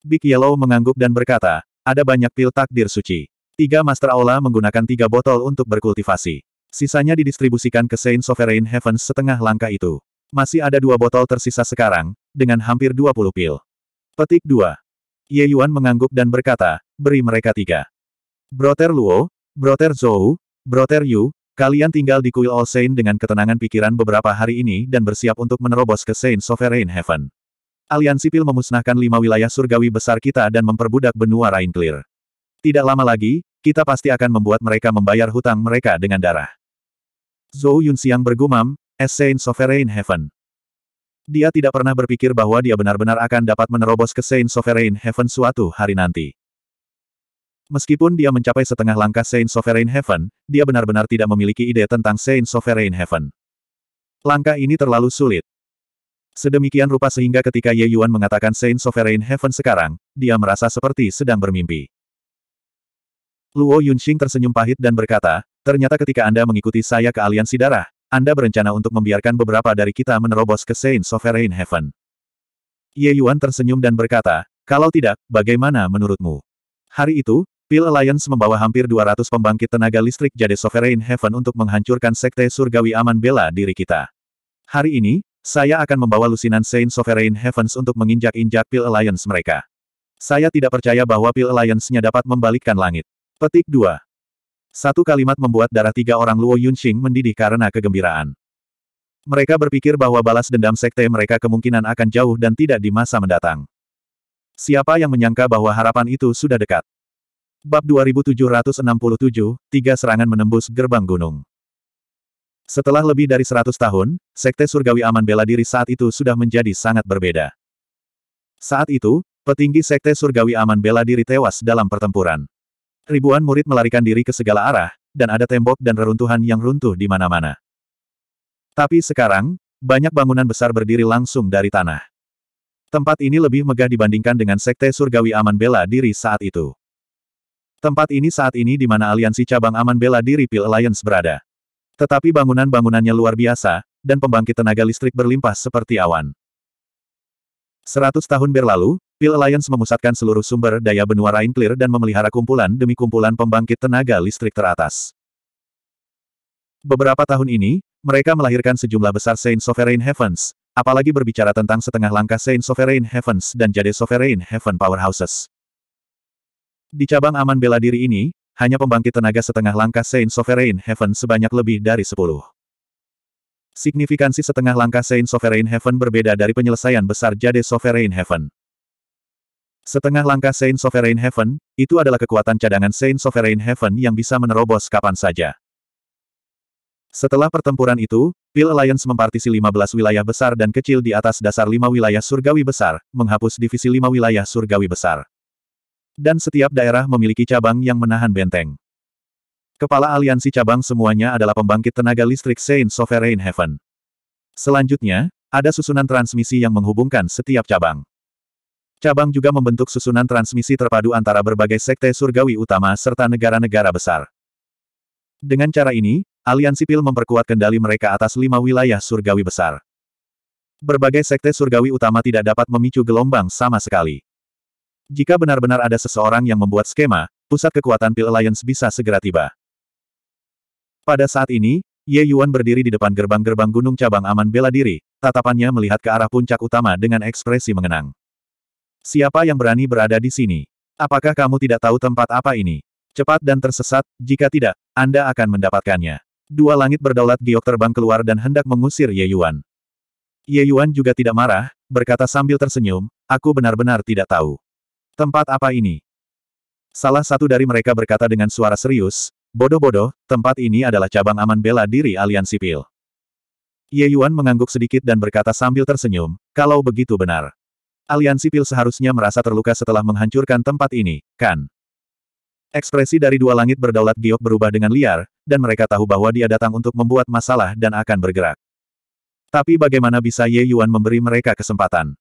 Big Yellow mengangguk dan berkata, ada banyak pil takdir suci. Tiga Master Aula menggunakan tiga botol untuk berkultivasi. Sisanya didistribusikan ke Saint Sovereign Heavens setengah langkah itu. Masih ada dua botol tersisa sekarang, dengan hampir 20 pil. Petik 2. Ye Yuan mengangguk dan berkata, beri mereka tiga. Broter Luo, Broter Zhou, Broter Yu, kalian tinggal di kuil All Saint dengan ketenangan pikiran beberapa hari ini dan bersiap untuk menerobos ke Saint Sovereign Heaven. Aliansi Pil memusnahkan lima wilayah surgawi besar kita dan memperbudak benua Rainclear. Tidak lama lagi, kita pasti akan membuat mereka membayar hutang mereka dengan darah. Zhou Yunxiang bergumam, As Saint Sovereign Heaven. Dia tidak pernah berpikir bahwa dia benar-benar akan dapat menerobos ke Saint Sovereign Heaven suatu hari nanti. Meskipun dia mencapai setengah langkah Saint Sovereign Heaven, dia benar-benar tidak memiliki ide tentang Saint Sovereign Heaven. Langkah ini terlalu sulit. Sedemikian rupa sehingga ketika Ye Yuan mengatakan Saint Sovereign Heaven sekarang, dia merasa seperti sedang bermimpi. Luo Yunxing tersenyum pahit dan berkata, ternyata ketika Anda mengikuti saya ke aliansi darah, anda berencana untuk membiarkan beberapa dari kita menerobos ke Saint Sovereign Heaven. Ye Yuan tersenyum dan berkata, kalau tidak, bagaimana menurutmu? Hari itu, Pil Alliance membawa hampir 200 pembangkit tenaga listrik Jade Sovereign Heaven untuk menghancurkan Sekte Surgawi Aman Bela diri kita. Hari ini, saya akan membawa lusinan Saint Sovereign Heavens untuk menginjak-injak Pil Alliance mereka. Saya tidak percaya bahwa Pil Alliance-nya dapat membalikkan langit. Petik 2. Satu kalimat membuat darah tiga orang Luo Yunxing mendidih karena kegembiraan. Mereka berpikir bahwa balas dendam sekte mereka kemungkinan akan jauh dan tidak di masa mendatang. Siapa yang menyangka bahwa harapan itu sudah dekat? Bab 2767, Tiga Serangan Menembus Gerbang Gunung Setelah lebih dari 100 tahun, Sekte Surgawi Aman Bela Diri saat itu sudah menjadi sangat berbeda. Saat itu, petinggi Sekte Surgawi Aman Bela Diri tewas dalam pertempuran. Ribuan murid melarikan diri ke segala arah, dan ada tembok dan reruntuhan yang runtuh di mana-mana. Tapi sekarang, banyak bangunan besar berdiri langsung dari tanah. Tempat ini lebih megah dibandingkan dengan Sekte Surgawi Aman Bela Diri saat itu. Tempat ini saat ini di mana aliansi cabang Aman Bela Diri Pil Alliance berada. Tetapi bangunan-bangunannya luar biasa, dan pembangkit tenaga listrik berlimpah seperti awan. Seratus tahun berlalu, Pil Alliance memusatkan seluruh sumber daya benua Clear dan memelihara kumpulan demi kumpulan pembangkit tenaga listrik teratas. Beberapa tahun ini, mereka melahirkan sejumlah besar Saint Sovereign Heavens, apalagi berbicara tentang setengah langkah Saint Sovereign Heavens dan Jade Sovereign Heaven Powerhouses. Di cabang aman bela diri ini, hanya pembangkit tenaga setengah langkah Saint Sovereign Heaven sebanyak lebih dari 10. Signifikansi setengah langkah Saint Sovereign Heaven berbeda dari penyelesaian besar Jade Sovereign Heaven. Setengah langkah Saint Sovereign Heaven, itu adalah kekuatan cadangan Saint Sovereign Heaven yang bisa menerobos kapan saja. Setelah pertempuran itu, Pil Alliance mempartisi 15 wilayah besar dan kecil di atas dasar 5 wilayah surgawi besar, menghapus divisi 5 wilayah surgawi besar. Dan setiap daerah memiliki cabang yang menahan benteng. Kepala aliansi cabang semuanya adalah pembangkit tenaga listrik Saint Sovereign Heaven. Selanjutnya, ada susunan transmisi yang menghubungkan setiap cabang. Cabang juga membentuk susunan transmisi terpadu antara berbagai sekte surgawi utama serta negara-negara besar. Dengan cara ini, aliansi PIL memperkuat kendali mereka atas lima wilayah surgawi besar. Berbagai sekte surgawi utama tidak dapat memicu gelombang sama sekali. Jika benar-benar ada seseorang yang membuat skema, pusat kekuatan PIL Alliance bisa segera tiba. Pada saat ini, Ye Yuan berdiri di depan gerbang-gerbang gunung cabang aman bela diri, tatapannya melihat ke arah puncak utama dengan ekspresi mengenang. Siapa yang berani berada di sini? Apakah kamu tidak tahu tempat apa ini? Cepat dan tersesat, jika tidak, Anda akan mendapatkannya. Dua langit berdaulat giok terbang keluar dan hendak mengusir Ye Yuan. Ye Yuan juga tidak marah, berkata sambil tersenyum, aku benar-benar tidak tahu. Tempat apa ini? Salah satu dari mereka berkata dengan suara serius, bodoh-bodoh, tempat ini adalah cabang aman bela diri aliansi sipil. Ye Yuan mengangguk sedikit dan berkata sambil tersenyum, kalau begitu benar. Aliansi Pil seharusnya merasa terluka setelah menghancurkan tempat ini, kan? Ekspresi dari dua langit berdaulat giok berubah dengan liar, dan mereka tahu bahwa dia datang untuk membuat masalah dan akan bergerak. Tapi bagaimana bisa Ye Yuan memberi mereka kesempatan?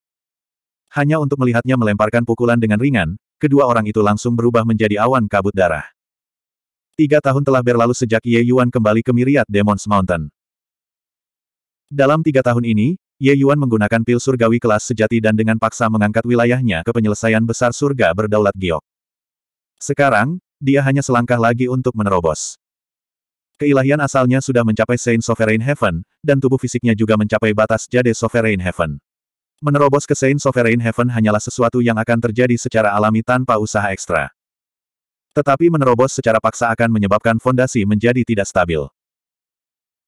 Hanya untuk melihatnya melemparkan pukulan dengan ringan, kedua orang itu langsung berubah menjadi awan kabut darah. Tiga tahun telah berlalu sejak Ye Yuan kembali ke Miriat Demons Mountain. Dalam tiga tahun ini, Ye Yuan menggunakan pil surgawi kelas sejati dan dengan paksa mengangkat wilayahnya ke penyelesaian besar surga berdaulat giok. Sekarang, dia hanya selangkah lagi untuk menerobos. Keilahian asalnya sudah mencapai Saint Sovereign Heaven, dan tubuh fisiknya juga mencapai batas jade Sovereign Heaven. Menerobos ke Saint Sovereign Heaven hanyalah sesuatu yang akan terjadi secara alami tanpa usaha ekstra. Tetapi menerobos secara paksa akan menyebabkan fondasi menjadi tidak stabil.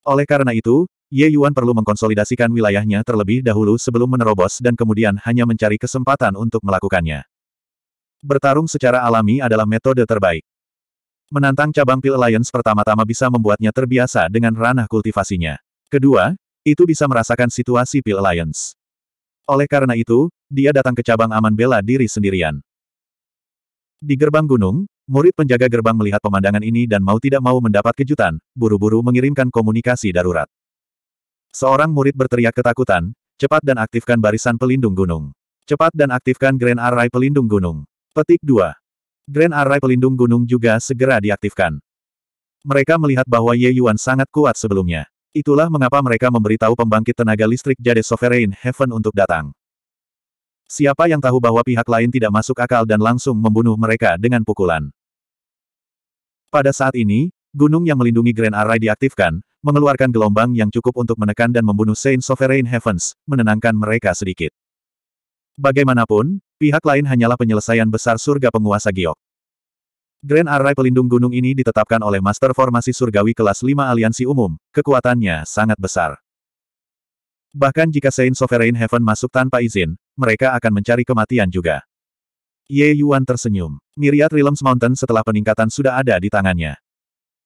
Oleh karena itu, Ye Yuan perlu mengkonsolidasikan wilayahnya terlebih dahulu sebelum menerobos dan kemudian hanya mencari kesempatan untuk melakukannya. Bertarung secara alami adalah metode terbaik. Menantang cabang Pil Alliance pertama-tama bisa membuatnya terbiasa dengan ranah kultivasinya. Kedua, itu bisa merasakan situasi Pil Alliance. Oleh karena itu, dia datang ke cabang aman bela diri sendirian. Di gerbang gunung, Murid penjaga gerbang melihat pemandangan ini dan mau tidak mau mendapat kejutan, buru-buru mengirimkan komunikasi darurat. Seorang murid berteriak ketakutan, cepat dan aktifkan barisan pelindung gunung. Cepat dan aktifkan Grand Array pelindung gunung. Petik 2. Grand Array pelindung gunung juga segera diaktifkan. Mereka melihat bahwa Ye Yuan sangat kuat sebelumnya. Itulah mengapa mereka memberitahu pembangkit tenaga listrik Jade Sovereign Heaven untuk datang. Siapa yang tahu bahwa pihak lain tidak masuk akal dan langsung membunuh mereka dengan pukulan. Pada saat ini, gunung yang melindungi Grand Array diaktifkan, mengeluarkan gelombang yang cukup untuk menekan dan membunuh Saint Sovereign Heavens, menenangkan mereka sedikit. Bagaimanapun, pihak lain hanyalah penyelesaian besar surga penguasa Giok. Grand Array Pelindung Gunung ini ditetapkan oleh Master Formasi Surgawi kelas 5 Aliansi Umum, kekuatannya sangat besar. Bahkan jika Saint Sovereign Heaven masuk tanpa izin, mereka akan mencari kematian juga. Ye Yuan tersenyum. Myriad Realms Mountain setelah peningkatan sudah ada di tangannya.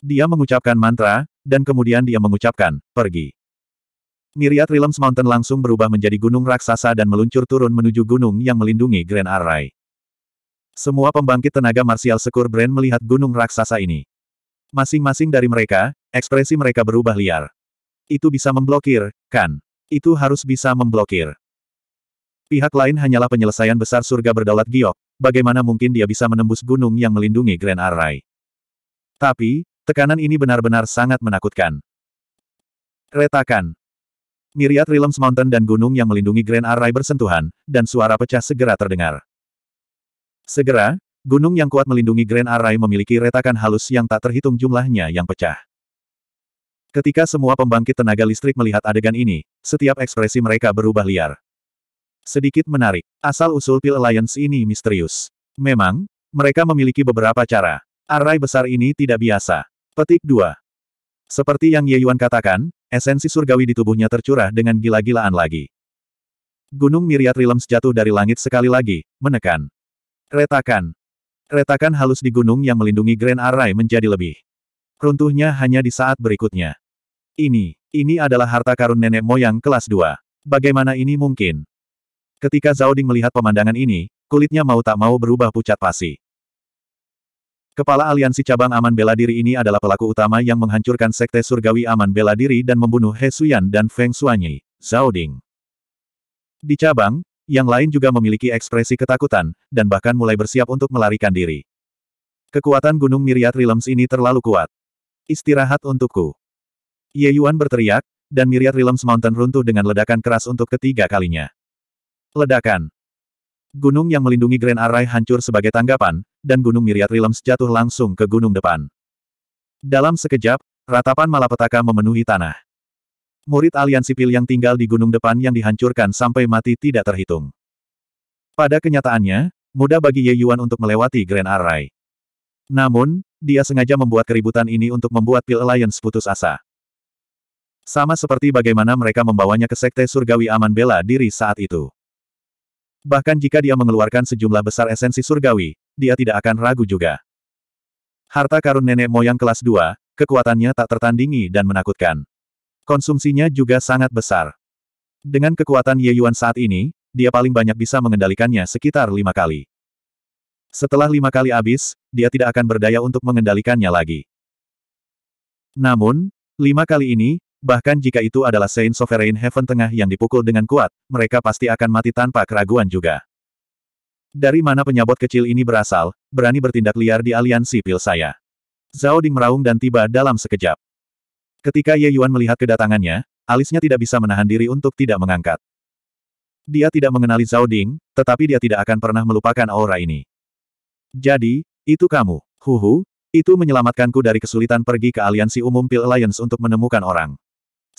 Dia mengucapkan mantra, dan kemudian dia mengucapkan, pergi. Myriad Realms Mountain langsung berubah menjadi gunung raksasa dan meluncur turun menuju gunung yang melindungi Grand Array. Semua pembangkit tenaga marsial sekur Brand melihat gunung raksasa ini. Masing-masing dari mereka, ekspresi mereka berubah liar. Itu bisa memblokir, kan? Itu harus bisa memblokir. Pihak lain hanyalah penyelesaian besar surga berdaulat giok, bagaimana mungkin dia bisa menembus gunung yang melindungi Grand Array. Tapi, tekanan ini benar-benar sangat menakutkan. Retakan. Miriat Realms Mountain dan gunung yang melindungi Grand Array bersentuhan, dan suara pecah segera terdengar. Segera, gunung yang kuat melindungi Grand Array memiliki retakan halus yang tak terhitung jumlahnya yang pecah. Ketika semua pembangkit tenaga listrik melihat adegan ini, setiap ekspresi mereka berubah liar. Sedikit menarik, asal-usul Pil Alliance ini misterius. Memang, mereka memiliki beberapa cara. Array besar ini tidak biasa. Petik 2. Seperti yang Ye Yuan katakan, esensi surgawi di tubuhnya tercurah dengan gila-gilaan lagi. Gunung Miriat Realms jatuh dari langit sekali lagi, menekan. Retakan. Retakan halus di gunung yang melindungi Grand Array menjadi lebih. Runtuhnya hanya di saat berikutnya. Ini, ini adalah harta karun nenek moyang kelas 2. Bagaimana ini mungkin? Ketika Zhao Ding melihat pemandangan ini, kulitnya mau tak mau berubah pucat pasi. Kepala aliansi cabang aman bela diri ini adalah pelaku utama yang menghancurkan sekte surgawi aman bela diri dan membunuh He Suyan dan Feng Suanyi. Zhao Ding. Di cabang, yang lain juga memiliki ekspresi ketakutan, dan bahkan mulai bersiap untuk melarikan diri. Kekuatan Gunung Miriat Realms ini terlalu kuat. Istirahat untukku. Ye Yuan berteriak, dan Miriat Realms Mountain runtuh dengan ledakan keras untuk ketiga kalinya. Ledakan. Gunung yang melindungi Grand Array hancur sebagai tanggapan, dan Gunung Miriat Realms jatuh langsung ke gunung depan. Dalam sekejap, ratapan malapetaka memenuhi tanah. Murid Aliansi sipil yang tinggal di gunung depan yang dihancurkan sampai mati tidak terhitung. Pada kenyataannya, mudah bagi Ye Yuan untuk melewati Grand Array. Namun, dia sengaja membuat keributan ini untuk membuat Pil Alliance putus asa. Sama seperti bagaimana mereka membawanya ke Sekte Surgawi Aman Bela diri saat itu. Bahkan jika dia mengeluarkan sejumlah besar esensi surgawi, dia tidak akan ragu juga. Harta karun nenek moyang kelas 2, kekuatannya tak tertandingi dan menakutkan. Konsumsinya juga sangat besar. Dengan kekuatan Ye Yuan saat ini, dia paling banyak bisa mengendalikannya sekitar lima kali. Setelah lima kali habis, dia tidak akan berdaya untuk mengendalikannya lagi. Namun, lima kali ini, Bahkan jika itu adalah Saint Sovereign Heaven Tengah yang dipukul dengan kuat, mereka pasti akan mati tanpa keraguan juga. Dari mana penyabot kecil ini berasal, berani bertindak liar di aliansi pil saya. Zhao Ding meraung dan tiba dalam sekejap. Ketika Ye Yuan melihat kedatangannya, alisnya tidak bisa menahan diri untuk tidak mengangkat. Dia tidak mengenali Zhao Ding, tetapi dia tidak akan pernah melupakan aura ini. Jadi, itu kamu. Huhu, itu menyelamatkanku dari kesulitan pergi ke aliansi umum Pil Alliance untuk menemukan orang.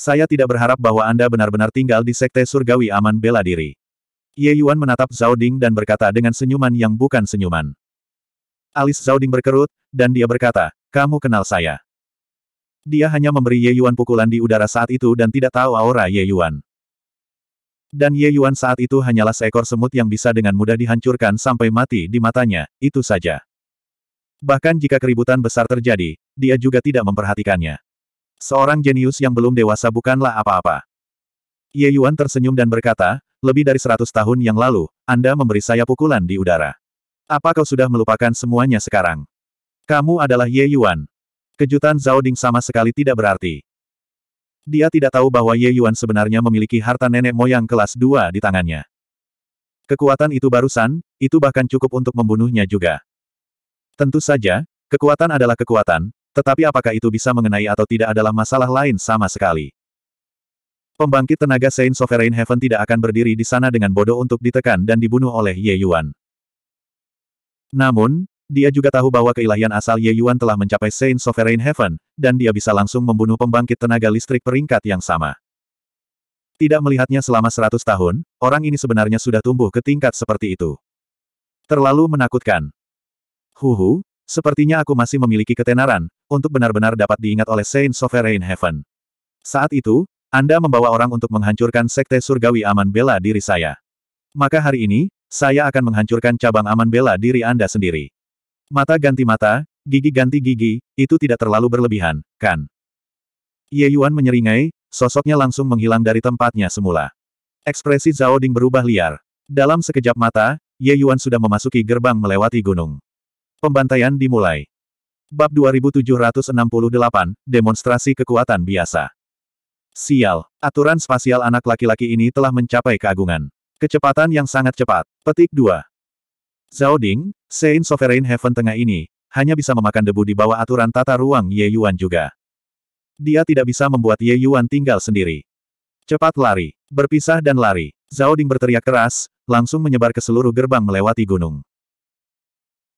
Saya tidak berharap bahwa Anda benar-benar tinggal di sekte surgawi aman bela diri. Ye Yuan menatap Zhao Ding dan berkata dengan senyuman yang bukan senyuman. Alis Zhao Ding berkerut, dan dia berkata, kamu kenal saya. Dia hanya memberi Ye Yuan pukulan di udara saat itu dan tidak tahu aura Ye Yuan. Dan Ye Yuan saat itu hanyalah seekor semut yang bisa dengan mudah dihancurkan sampai mati di matanya, itu saja. Bahkan jika keributan besar terjadi, dia juga tidak memperhatikannya. Seorang jenius yang belum dewasa bukanlah apa-apa. Ye Yuan tersenyum dan berkata, lebih dari seratus tahun yang lalu, Anda memberi saya pukulan di udara. Apa kau sudah melupakan semuanya sekarang? Kamu adalah Ye Yuan. Kejutan Zhao Ding sama sekali tidak berarti. Dia tidak tahu bahwa Ye Yuan sebenarnya memiliki harta nenek moyang kelas 2 di tangannya. Kekuatan itu barusan, itu bahkan cukup untuk membunuhnya juga. Tentu saja, kekuatan adalah kekuatan, tetapi apakah itu bisa mengenai atau tidak adalah masalah lain sama sekali. Pembangkit tenaga Saint Sovereign Heaven tidak akan berdiri di sana dengan bodoh untuk ditekan dan dibunuh oleh Ye Yuan. Namun, dia juga tahu bahwa keilahian asal Ye Yuan telah mencapai Saint Sovereign Heaven, dan dia bisa langsung membunuh pembangkit tenaga listrik peringkat yang sama. Tidak melihatnya selama 100 tahun, orang ini sebenarnya sudah tumbuh ke tingkat seperti itu. Terlalu menakutkan. Huhu, Sepertinya aku masih memiliki ketenaran, untuk benar-benar dapat diingat oleh Saint Sovereign Heaven. Saat itu, Anda membawa orang untuk menghancurkan Sekte Surgawi Aman Bela diri saya. Maka hari ini, saya akan menghancurkan cabang Aman Bela diri Anda sendiri. Mata ganti mata, gigi ganti gigi, itu tidak terlalu berlebihan, kan? Ye Yuan menyeringai, sosoknya langsung menghilang dari tempatnya semula. Ekspresi Zhao Ding berubah liar. Dalam sekejap mata, Ye Yuan sudah memasuki gerbang melewati gunung. Pembantaian dimulai. Bab 2768, Demonstrasi Kekuatan Biasa. Sial, aturan spasial anak laki-laki ini telah mencapai keagungan. Kecepatan yang sangat cepat. Petik 2. Zhao Ding, Sein Sovereign Heaven tengah ini, hanya bisa memakan debu di bawah aturan tata ruang Ye Yuan juga. Dia tidak bisa membuat Ye Yuan tinggal sendiri. Cepat lari, berpisah dan lari. Zhao Ding berteriak keras, langsung menyebar ke seluruh gerbang melewati gunung.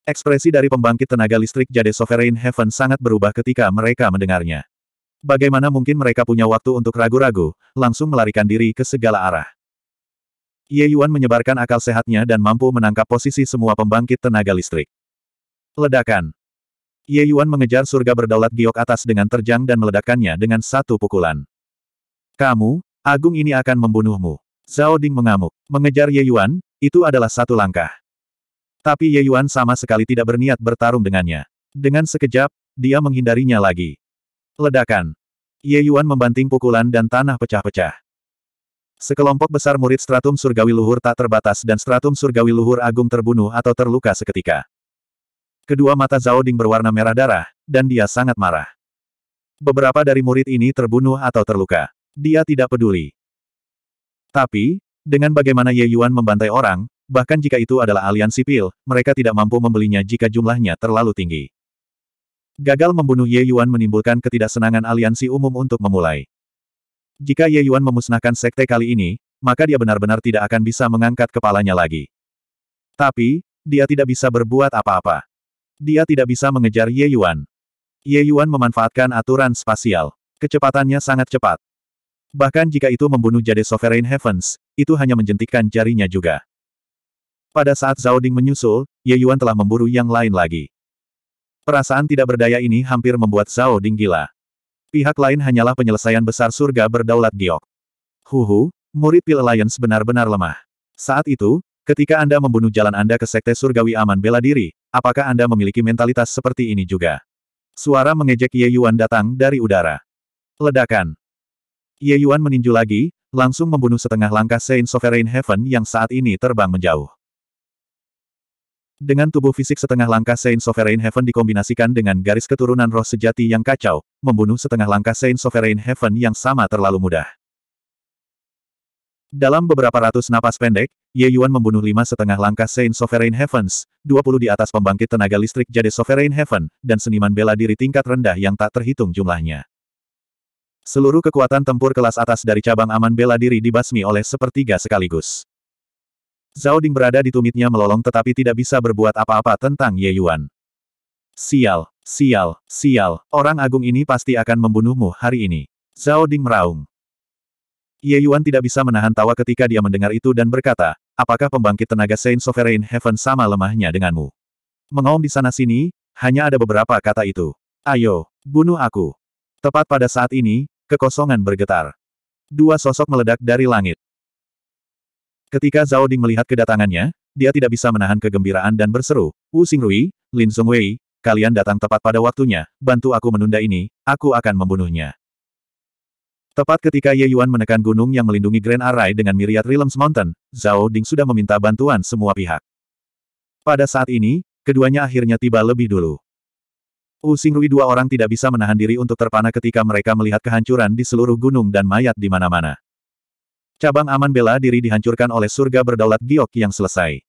Ekspresi dari pembangkit tenaga listrik Jade Sovereign Heaven sangat berubah ketika mereka mendengarnya. Bagaimana mungkin mereka punya waktu untuk ragu-ragu, langsung melarikan diri ke segala arah. Ye Yuan menyebarkan akal sehatnya dan mampu menangkap posisi semua pembangkit tenaga listrik. Ledakan. Ye Yuan mengejar surga berdaulat giok atas dengan terjang dan meledakkannya dengan satu pukulan. Kamu, agung ini akan membunuhmu. Zhao Ding mengamuk. Mengejar Ye Yuan, itu adalah satu langkah. Tapi Ye Yuan sama sekali tidak berniat bertarung dengannya. Dengan sekejap, dia menghindarinya lagi. Ledakan. Ye Yuan membanting pukulan dan tanah pecah-pecah. Sekelompok besar murid stratum surgawi luhur tak terbatas dan stratum surgawi luhur agung terbunuh atau terluka seketika. Kedua mata Zhao Ding berwarna merah darah, dan dia sangat marah. Beberapa dari murid ini terbunuh atau terluka. Dia tidak peduli. Tapi, dengan bagaimana Ye Yuan membantai orang, Bahkan jika itu adalah aliansi sipil, mereka tidak mampu membelinya jika jumlahnya terlalu tinggi. Gagal membunuh Ye Yuan menimbulkan ketidaksenangan aliansi umum untuk memulai. Jika Ye Yuan memusnahkan sekte kali ini, maka dia benar-benar tidak akan bisa mengangkat kepalanya lagi. Tapi, dia tidak bisa berbuat apa-apa. Dia tidak bisa mengejar Ye Yuan. Ye Yuan memanfaatkan aturan spasial. Kecepatannya sangat cepat. Bahkan jika itu membunuh jade Sovereign Heavens, itu hanya menjentikkan jarinya juga. Pada saat Zhao Ding menyusul, Ye Yuan telah memburu yang lain lagi. Perasaan tidak berdaya ini hampir membuat Zhao Ding gila. Pihak lain hanyalah penyelesaian besar surga berdaulat giok. Huhu, murid Pil Alliance benar-benar lemah. Saat itu, ketika Anda membunuh jalan Anda ke Sekte Surgawi Aman Bela Diri, apakah Anda memiliki mentalitas seperti ini juga? Suara mengejek Ye Yuan datang dari udara. Ledakan. Ye Yuan meninju lagi, langsung membunuh setengah langkah Saint Sovereign Heaven yang saat ini terbang menjauh. Dengan tubuh fisik setengah langkah Saint Sovereign Heaven dikombinasikan dengan garis keturunan roh sejati yang kacau, membunuh setengah langkah Saint Sovereign Heaven yang sama terlalu mudah. Dalam beberapa ratus napas pendek, Ye Yuan membunuh lima setengah langkah Saint Sovereign Heavens, 20 di atas pembangkit tenaga listrik jadi Sovereign Heaven, dan seniman bela diri tingkat rendah yang tak terhitung jumlahnya. Seluruh kekuatan tempur kelas atas dari cabang aman bela diri dibasmi oleh sepertiga sekaligus. Zhao Ding berada di tumitnya melolong tetapi tidak bisa berbuat apa-apa tentang Ye Yuan. Sial, sial, sial, orang agung ini pasti akan membunuhmu hari ini. Zhao Ding meraung. Ye Yuan tidak bisa menahan tawa ketika dia mendengar itu dan berkata, apakah pembangkit tenaga Saint Sovereign Heaven sama lemahnya denganmu? Mengaum di sana-sini, hanya ada beberapa kata itu. Ayo, bunuh aku. Tepat pada saat ini, kekosongan bergetar. Dua sosok meledak dari langit. Ketika Zhao Ding melihat kedatangannya, dia tidak bisa menahan kegembiraan dan berseru, Wu Xingrui, Lin Wei, kalian datang tepat pada waktunya, bantu aku menunda ini, aku akan membunuhnya. Tepat ketika Ye Yuan menekan gunung yang melindungi Grand Array dengan Myriad Realms Mountain, Zhao Ding sudah meminta bantuan semua pihak. Pada saat ini, keduanya akhirnya tiba lebih dulu. Wu Xingrui dua orang tidak bisa menahan diri untuk terpana ketika mereka melihat kehancuran di seluruh gunung dan mayat di mana-mana. Cabang aman bela diri dihancurkan oleh surga berdaulat giok yang selesai.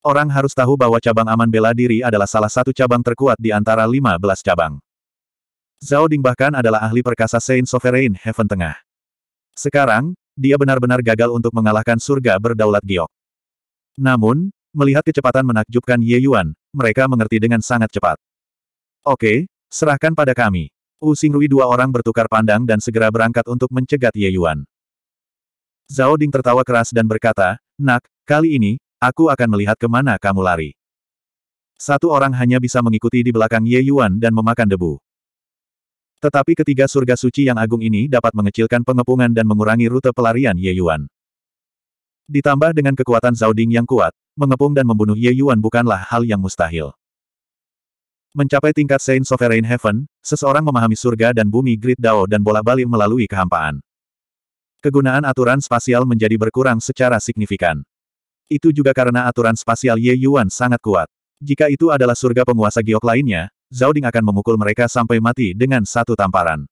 Orang harus tahu bahwa cabang aman bela diri adalah salah satu cabang terkuat di antara 15 cabang. Zhao Ding bahkan adalah ahli perkasa Saint Sovereign Heaven Tengah. Sekarang, dia benar-benar gagal untuk mengalahkan surga berdaulat giok. Namun, melihat kecepatan menakjubkan Ye Yuan, mereka mengerti dengan sangat cepat. Oke, serahkan pada kami. U Xingrui dua orang bertukar pandang dan segera berangkat untuk mencegat Ye Yuan. Zhao Ding tertawa keras dan berkata, Nak, kali ini, aku akan melihat kemana kamu lari. Satu orang hanya bisa mengikuti di belakang Ye Yuan dan memakan debu. Tetapi ketiga surga suci yang agung ini dapat mengecilkan pengepungan dan mengurangi rute pelarian Ye Yuan. Ditambah dengan kekuatan Zhao Ding yang kuat, mengepung dan membunuh Ye Yuan bukanlah hal yang mustahil. Mencapai tingkat Saint Sovereign Heaven, seseorang memahami surga dan bumi Grid Dao dan bola balik melalui kehampaan kegunaan aturan spasial menjadi berkurang secara signifikan. Itu juga karena aturan spasial Ye Yuan sangat kuat. Jika itu adalah surga penguasa giok lainnya, Zhao Ding akan memukul mereka sampai mati dengan satu tamparan.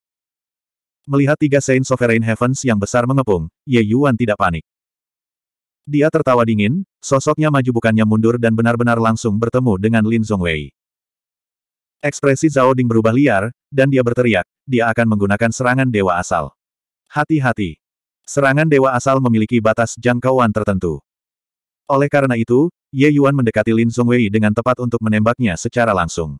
Melihat tiga Saint Sovereign Heavens yang besar mengepung, Ye Yuan tidak panik. Dia tertawa dingin, sosoknya maju bukannya mundur dan benar-benar langsung bertemu dengan Lin Zhongwei. Ekspresi Zhao Ding berubah liar, dan dia berteriak, dia akan menggunakan serangan dewa asal. Hati-hati. Serangan dewa asal memiliki batas jangkauan tertentu. Oleh karena itu, Ye Yuan mendekati Lin Songwei dengan tepat untuk menembaknya secara langsung.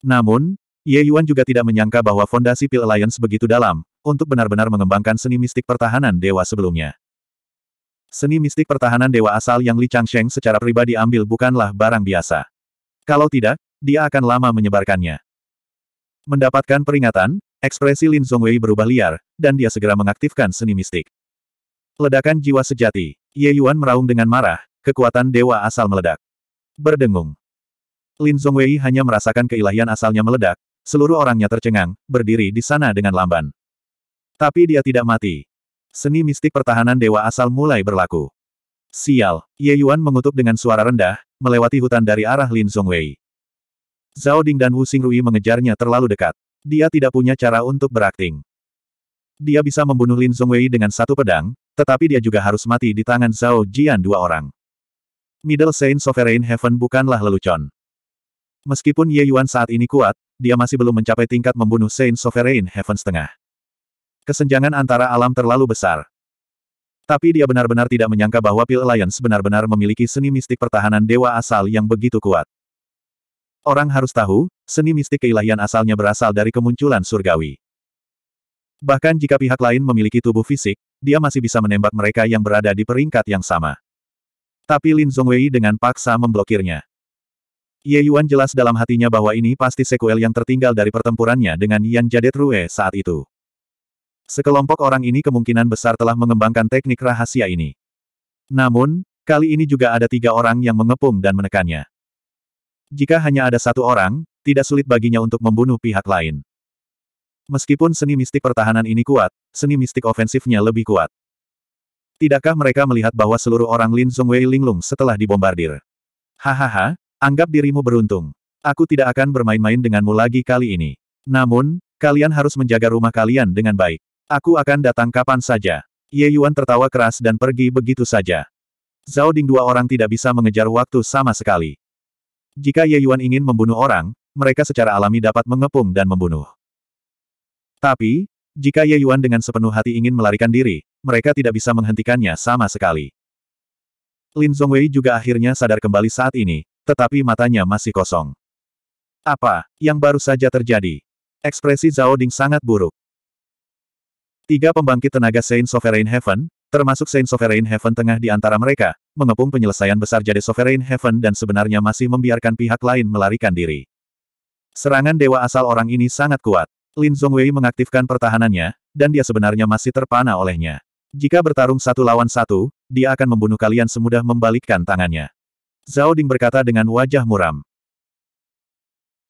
Namun, Ye Yuan juga tidak menyangka bahwa fondasi Pil Alliance begitu dalam, untuk benar-benar mengembangkan seni mistik pertahanan dewa sebelumnya. Seni mistik pertahanan dewa asal yang Li Changsheng secara pribadi ambil bukanlah barang biasa. Kalau tidak, dia akan lama menyebarkannya. Mendapatkan peringatan, Ekspresi Lin Zongwei berubah liar, dan dia segera mengaktifkan seni mistik. Ledakan jiwa sejati. Ye Yuan meraung dengan marah, kekuatan dewa asal meledak. Berdengung. Lin Zongwei hanya merasakan keilahian asalnya meledak, seluruh orangnya tercengang, berdiri di sana dengan lamban. Tapi dia tidak mati. Seni mistik pertahanan dewa asal mulai berlaku. Sial, Ye Yuan mengutuk dengan suara rendah, melewati hutan dari arah Lin Zongwei. Zhao Ding dan Wu Xingrui mengejarnya terlalu dekat. Dia tidak punya cara untuk berakting. Dia bisa membunuh Lin Zongwei dengan satu pedang, tetapi dia juga harus mati di tangan Zhao Jian dua orang. Middle Saint Sovereign Heaven bukanlah lelucon. Meskipun Ye Yuan saat ini kuat, dia masih belum mencapai tingkat membunuh Saint Sovereign Heaven setengah. Kesenjangan antara alam terlalu besar. Tapi dia benar-benar tidak menyangka bahwa Pil Alliance benar-benar memiliki seni mistik pertahanan dewa asal yang begitu kuat. Orang harus tahu, seni mistik keilahian asalnya berasal dari kemunculan surgawi. Bahkan jika pihak lain memiliki tubuh fisik, dia masih bisa menembak mereka yang berada di peringkat yang sama. Tapi Lin Zongwei dengan paksa memblokirnya. Ye Yuan jelas dalam hatinya bahwa ini pasti sekuel yang tertinggal dari pertempurannya dengan Yan Jadet Rue saat itu. Sekelompok orang ini kemungkinan besar telah mengembangkan teknik rahasia ini. Namun, kali ini juga ada tiga orang yang mengepung dan menekannya. Jika hanya ada satu orang, tidak sulit baginya untuk membunuh pihak lain. Meskipun seni mistik pertahanan ini kuat, seni mistik ofensifnya lebih kuat. Tidakkah mereka melihat bahwa seluruh orang Lin Zongwei linglung setelah dibombardir? Hahaha, anggap dirimu beruntung. Aku tidak akan bermain-main denganmu lagi kali ini. Namun, kalian harus menjaga rumah kalian dengan baik. Aku akan datang kapan saja. Ye Yuan tertawa keras dan pergi begitu saja. Zhao Ding dua orang tidak bisa mengejar waktu sama sekali. Jika Ye Yuan ingin membunuh orang, mereka secara alami dapat mengepung dan membunuh. Tapi, jika Ye Yuan dengan sepenuh hati ingin melarikan diri, mereka tidak bisa menghentikannya sama sekali. Lin Zhongwei juga akhirnya sadar kembali saat ini, tetapi matanya masih kosong. Apa yang baru saja terjadi? Ekspresi Zhao Ding sangat buruk. Tiga pembangkit tenaga Saint Sovereign Heaven, termasuk Saint Sovereign Heaven tengah di antara mereka, mengepung penyelesaian besar jadi Sovereign Heaven dan sebenarnya masih membiarkan pihak lain melarikan diri. Serangan dewa asal orang ini sangat kuat. Lin Zhongwei mengaktifkan pertahanannya, dan dia sebenarnya masih terpana olehnya. Jika bertarung satu lawan satu, dia akan membunuh kalian semudah membalikkan tangannya. Zhao Ding berkata dengan wajah muram.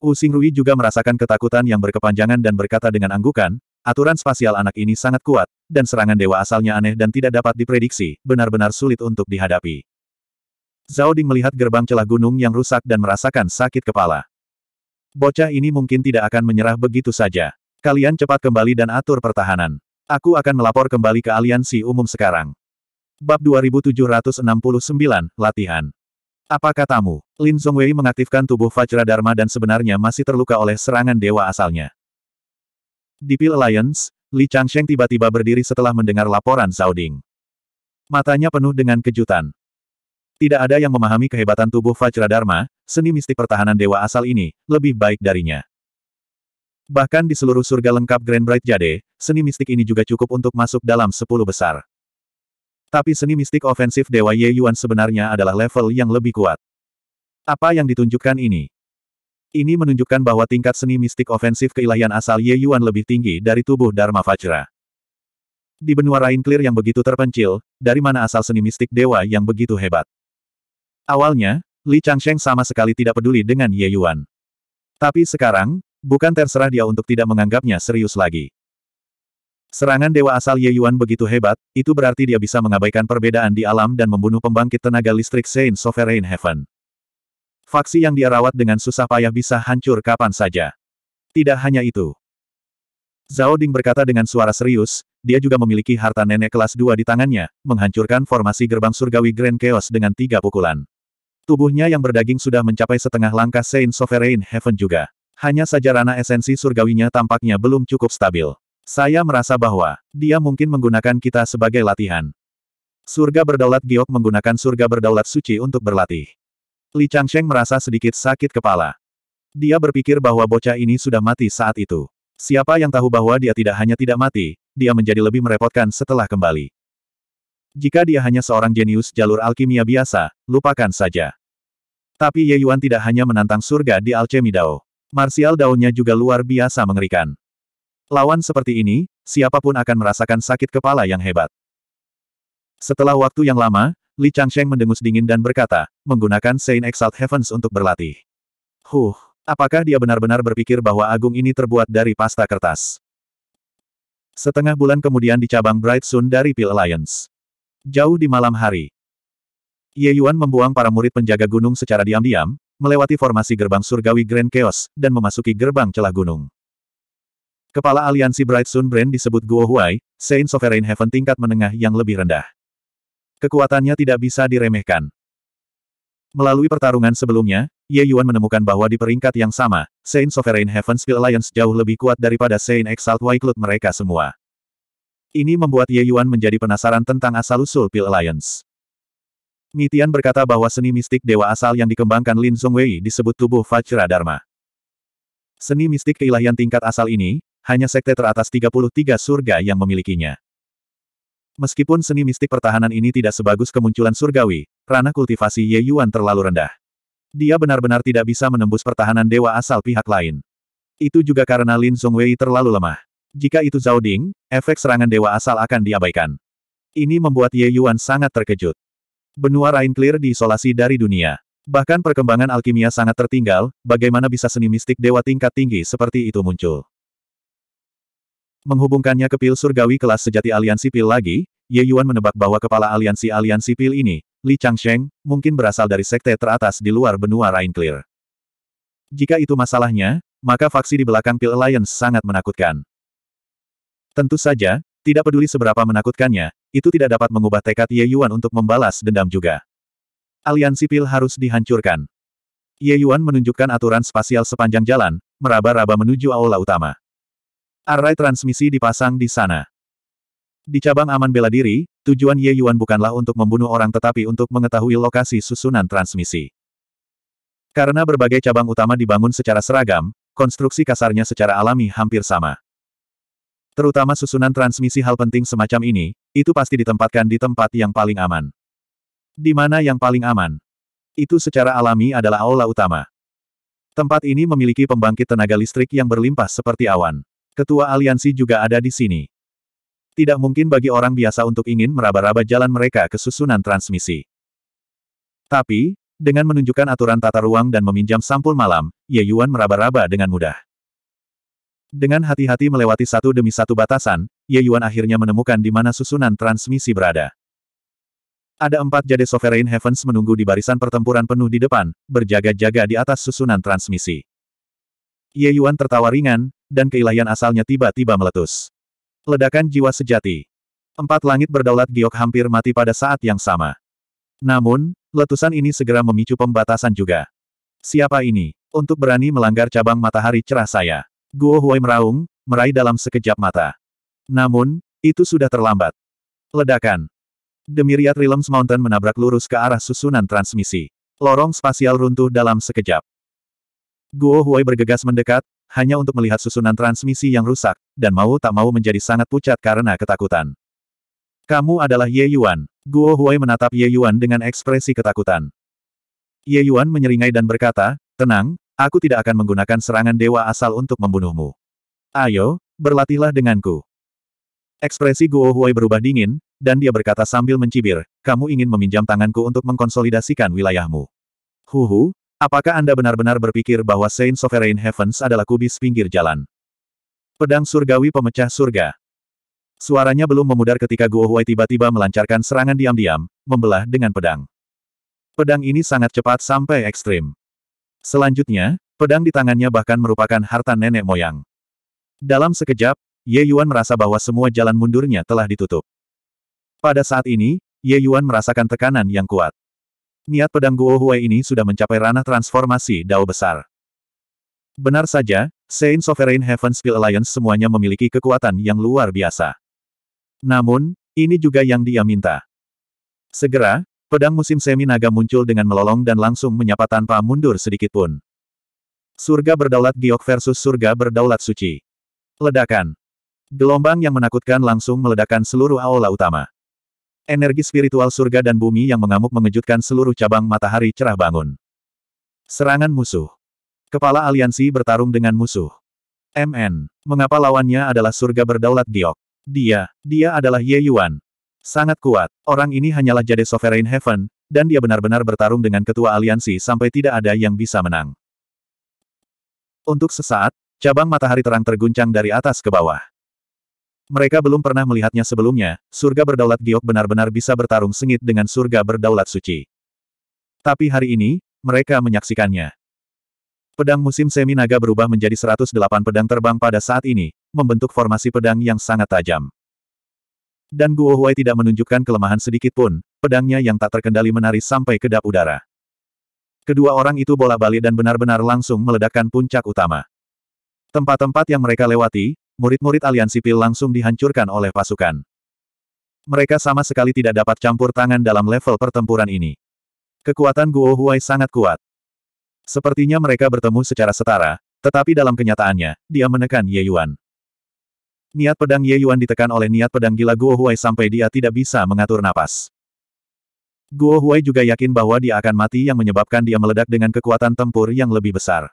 Wu Xingrui juga merasakan ketakutan yang berkepanjangan dan berkata dengan anggukan, Aturan spasial anak ini sangat kuat, dan serangan dewa asalnya aneh dan tidak dapat diprediksi, benar-benar sulit untuk dihadapi. Zhao Ding melihat gerbang celah gunung yang rusak dan merasakan sakit kepala. Bocah ini mungkin tidak akan menyerah begitu saja. Kalian cepat kembali dan atur pertahanan. Aku akan melapor kembali ke aliansi umum sekarang. Bab 2769, Latihan. Apa katamu? Lin Zongwei mengaktifkan tubuh Vajra Dharma dan sebenarnya masih terluka oleh serangan dewa asalnya. Di Pil Alliance, Li Changsheng tiba-tiba berdiri setelah mendengar laporan Zhao Matanya penuh dengan kejutan. Tidak ada yang memahami kehebatan tubuh Dharma, seni mistik pertahanan dewa asal ini, lebih baik darinya. Bahkan di seluruh surga lengkap Grand Bright Jade, seni mistik ini juga cukup untuk masuk dalam sepuluh besar. Tapi seni mistik ofensif Dewa Ye Yuan sebenarnya adalah level yang lebih kuat. Apa yang ditunjukkan ini? Ini menunjukkan bahwa tingkat seni mistik ofensif keilahian asal Ye Yuan lebih tinggi dari tubuh Dharma Vajra. Di benua Rain Clear yang begitu terpencil, dari mana asal seni mistik dewa yang begitu hebat? Awalnya, Li Changsheng sama sekali tidak peduli dengan Ye Yuan. Tapi sekarang, bukan terserah dia untuk tidak menganggapnya serius lagi. Serangan dewa asal Ye Yuan begitu hebat, itu berarti dia bisa mengabaikan perbedaan di alam dan membunuh pembangkit tenaga listrik Saint Sovereign Heaven. Faksi yang dia rawat dengan susah payah bisa hancur kapan saja. Tidak hanya itu. Zhao Ding berkata dengan suara serius, dia juga memiliki harta nenek kelas 2 di tangannya, menghancurkan formasi gerbang surgawi Grand Chaos dengan tiga pukulan. Tubuhnya yang berdaging sudah mencapai setengah langkah Saint Sovereign Heaven juga. Hanya saja rana esensi surgawinya tampaknya belum cukup stabil. Saya merasa bahwa, dia mungkin menggunakan kita sebagai latihan. Surga berdaulat Giok menggunakan surga berdaulat suci untuk berlatih. Li Changsheng merasa sedikit sakit kepala. Dia berpikir bahwa bocah ini sudah mati saat itu. Siapa yang tahu bahwa dia tidak hanya tidak mati, dia menjadi lebih merepotkan setelah kembali. Jika dia hanya seorang jenius jalur alkimia biasa, lupakan saja. Tapi Ye Yuan tidak hanya menantang surga di alchemy Dao. Martial daunnya juga luar biasa mengerikan. Lawan seperti ini, siapapun akan merasakan sakit kepala yang hebat. Setelah waktu yang lama, Li Changsheng mendengus dingin dan berkata, menggunakan Saint Exalt Heavens untuk berlatih. Huh, apakah dia benar-benar berpikir bahwa agung ini terbuat dari pasta kertas? Setengah bulan kemudian di cabang Bright Sun dari Peel Alliance. Jauh di malam hari. Ye Yuan membuang para murid penjaga gunung secara diam-diam, melewati formasi gerbang surgawi Grand Chaos, dan memasuki gerbang celah gunung. Kepala aliansi Bright Sun Brand disebut Guo Huai, Saint Sovereign Heaven tingkat menengah yang lebih rendah. Kekuatannya tidak bisa diremehkan. Melalui pertarungan sebelumnya, Ye Yuan menemukan bahwa di peringkat yang sama, Saint Sovereign Heaven's Alliance jauh lebih kuat daripada Saint Exalt Cloud mereka semua. Ini membuat Ye Yuan menjadi penasaran tentang asal-usul Pil Alliance. Mitian berkata bahwa seni mistik dewa asal yang dikembangkan Lin Zongwei disebut tubuh Vajra Dharma. Seni mistik keilahian tingkat asal ini, hanya sekte teratas 33 surga yang memilikinya. Meskipun seni mistik pertahanan ini tidak sebagus kemunculan surgawi, ranah kultivasi Ye Yuan terlalu rendah. Dia benar-benar tidak bisa menembus pertahanan dewa asal pihak lain. Itu juga karena Lin Zongwei terlalu lemah. Jika itu Zhao Ding, efek serangan dewa asal akan diabaikan. Ini membuat Ye Yuan sangat terkejut. Benua Rain Clear diisolasi dari dunia. Bahkan perkembangan alkimia sangat tertinggal, bagaimana bisa seni mistik dewa tingkat tinggi seperti itu muncul. Menghubungkannya ke pil surgawi kelas sejati aliansi pil lagi, Ye Yuan menebak bahwa kepala aliansi aliansi pil ini, Li Changsheng, mungkin berasal dari sekte teratas di luar benua Clear. Jika itu masalahnya, maka faksi di belakang Pil Alliance sangat menakutkan. Tentu saja, tidak peduli seberapa menakutkannya, itu tidak dapat mengubah tekad Ye Yuan untuk membalas dendam juga. Aliansi Pil harus dihancurkan. Ye Yuan menunjukkan aturan spasial sepanjang jalan, meraba-raba menuju aula utama. Array transmisi dipasang di sana. Di cabang aman bela diri, tujuan Ye Yuan bukanlah untuk membunuh orang tetapi untuk mengetahui lokasi susunan transmisi. Karena berbagai cabang utama dibangun secara seragam, konstruksi kasarnya secara alami hampir sama. Terutama susunan transmisi hal penting semacam ini, itu pasti ditempatkan di tempat yang paling aman. Di mana yang paling aman? Itu secara alami adalah aula utama. Tempat ini memiliki pembangkit tenaga listrik yang berlimpah seperti awan. Ketua aliansi juga ada di sini. Tidak mungkin bagi orang biasa untuk ingin meraba-raba jalan mereka ke susunan transmisi. Tapi, dengan menunjukkan aturan tata ruang dan meminjam sampul malam, Ye Yuan meraba-raba dengan mudah. Dengan hati-hati melewati satu demi satu batasan, Ye Yuan akhirnya menemukan di mana susunan transmisi berada. Ada empat jade Sovereign Heavens menunggu di barisan pertempuran penuh di depan, berjaga-jaga di atas susunan transmisi. Ye Yuan tertawa ringan, dan keilahian asalnya tiba-tiba meletus. Ledakan jiwa sejati. Empat langit berdaulat giok hampir mati pada saat yang sama. Namun, letusan ini segera memicu pembatasan juga. Siapa ini? Untuk berani melanggar cabang matahari cerah saya. Guo Huai meraung, meraih dalam sekejap mata. Namun, itu sudah terlambat. Ledakan. Demiriat Realms Mountain menabrak lurus ke arah susunan transmisi. Lorong spasial runtuh dalam sekejap. Guo Huai bergegas mendekat, hanya untuk melihat susunan transmisi yang rusak, dan mau tak mau menjadi sangat pucat karena ketakutan. Kamu adalah Ye Yuan. Guo Huai menatap Ye Yuan dengan ekspresi ketakutan. Ye Yuan menyeringai dan berkata, Tenang, aku tidak akan menggunakan serangan dewa asal untuk membunuhmu. Ayo, berlatihlah denganku. Ekspresi Guo Huai berubah dingin, dan dia berkata sambil mencibir, kamu ingin meminjam tanganku untuk mengkonsolidasikan wilayahmu. Huhu, Apakah Anda benar-benar berpikir bahwa Saint Sovereign Heavens adalah kubis pinggir jalan? Pedang surgawi pemecah surga. Suaranya belum memudar ketika Guo Huai tiba-tiba melancarkan serangan diam-diam, membelah dengan pedang. Pedang ini sangat cepat sampai ekstrim. Selanjutnya, pedang di tangannya bahkan merupakan harta nenek moyang. Dalam sekejap, Ye Yuan merasa bahwa semua jalan mundurnya telah ditutup. Pada saat ini, Ye Yuan merasakan tekanan yang kuat. Niat pedang Guo Huai ini sudah mencapai ranah transformasi dao besar. Benar saja, Saint Sovereign Heaven Spill Alliance semuanya memiliki kekuatan yang luar biasa. Namun, ini juga yang dia minta. Segera, pedang musim semi naga muncul dengan melolong dan langsung menyapa tanpa mundur sedikit pun. Surga berdaulat giok versus surga berdaulat suci. Ledakan. Gelombang yang menakutkan langsung meledakan seluruh aula utama. Energi spiritual surga dan bumi yang mengamuk mengejutkan seluruh cabang matahari cerah bangun. Serangan musuh. Kepala aliansi bertarung dengan musuh. MN. Mengapa lawannya adalah surga berdaulat giok? Dia, dia adalah Ye Yuan. Sangat kuat. Orang ini hanyalah jade sovereign heaven, dan dia benar-benar bertarung dengan ketua aliansi sampai tidak ada yang bisa menang. Untuk sesaat, cabang matahari terang terguncang dari atas ke bawah. Mereka belum pernah melihatnya sebelumnya, surga berdaulat giok benar-benar bisa bertarung sengit dengan surga berdaulat suci. Tapi hari ini, mereka menyaksikannya. Pedang musim semi naga berubah menjadi 108 pedang terbang pada saat ini, membentuk formasi pedang yang sangat tajam. Dan Guo Huai tidak menunjukkan kelemahan sedikit pun, pedangnya yang tak terkendali menari sampai kedap udara. Kedua orang itu bola balik dan benar-benar langsung meledakkan puncak utama. Tempat-tempat yang mereka lewati, murid-murid aliansi Pil langsung dihancurkan oleh pasukan. Mereka sama sekali tidak dapat campur tangan dalam level pertempuran ini. Kekuatan Guo Huai sangat kuat. Sepertinya mereka bertemu secara setara, tetapi dalam kenyataannya, dia menekan Ye Yuan. Niat pedang Ye Yuan ditekan oleh niat pedang gila Guo Huai sampai dia tidak bisa mengatur napas. Guo Huai juga yakin bahwa dia akan mati yang menyebabkan dia meledak dengan kekuatan tempur yang lebih besar.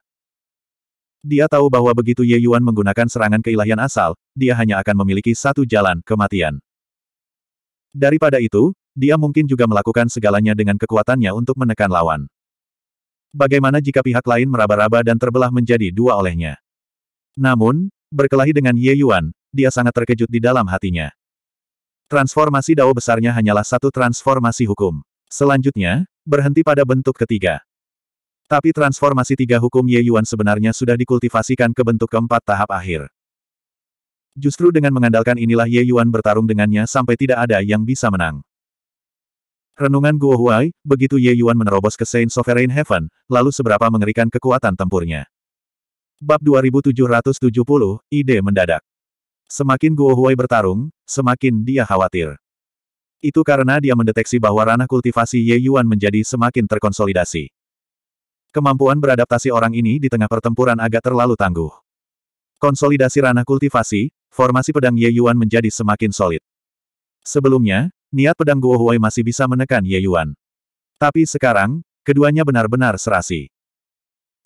Dia tahu bahwa begitu Ye Yuan menggunakan serangan keilahian asal, dia hanya akan memiliki satu jalan, kematian. Daripada itu, dia mungkin juga melakukan segalanya dengan kekuatannya untuk menekan lawan. Bagaimana jika pihak lain meraba-raba dan terbelah menjadi dua olehnya? Namun, berkelahi dengan Ye Yuan, dia sangat terkejut di dalam hatinya. Transformasi dao besarnya hanyalah satu transformasi hukum. Selanjutnya, berhenti pada bentuk ketiga. Tapi transformasi tiga hukum Ye Yuan sebenarnya sudah dikultivasikan ke bentuk keempat tahap akhir. Justru dengan mengandalkan inilah Ye Yuan bertarung dengannya sampai tidak ada yang bisa menang. Renungan Guo Huai, begitu Ye Yuan menerobos ke Saint Sovereign Heaven, lalu seberapa mengerikan kekuatan tempurnya. Bab 2770, Ide Mendadak Semakin Guo Huai bertarung, semakin dia khawatir. Itu karena dia mendeteksi bahwa ranah kultivasi Ye Yuan menjadi semakin terkonsolidasi. Kemampuan beradaptasi orang ini di tengah pertempuran agak terlalu tangguh. Konsolidasi ranah kultivasi, formasi pedang Ye Yuan menjadi semakin solid. Sebelumnya, niat pedang Guo Huai masih bisa menekan Ye Yuan. Tapi sekarang, keduanya benar-benar serasi.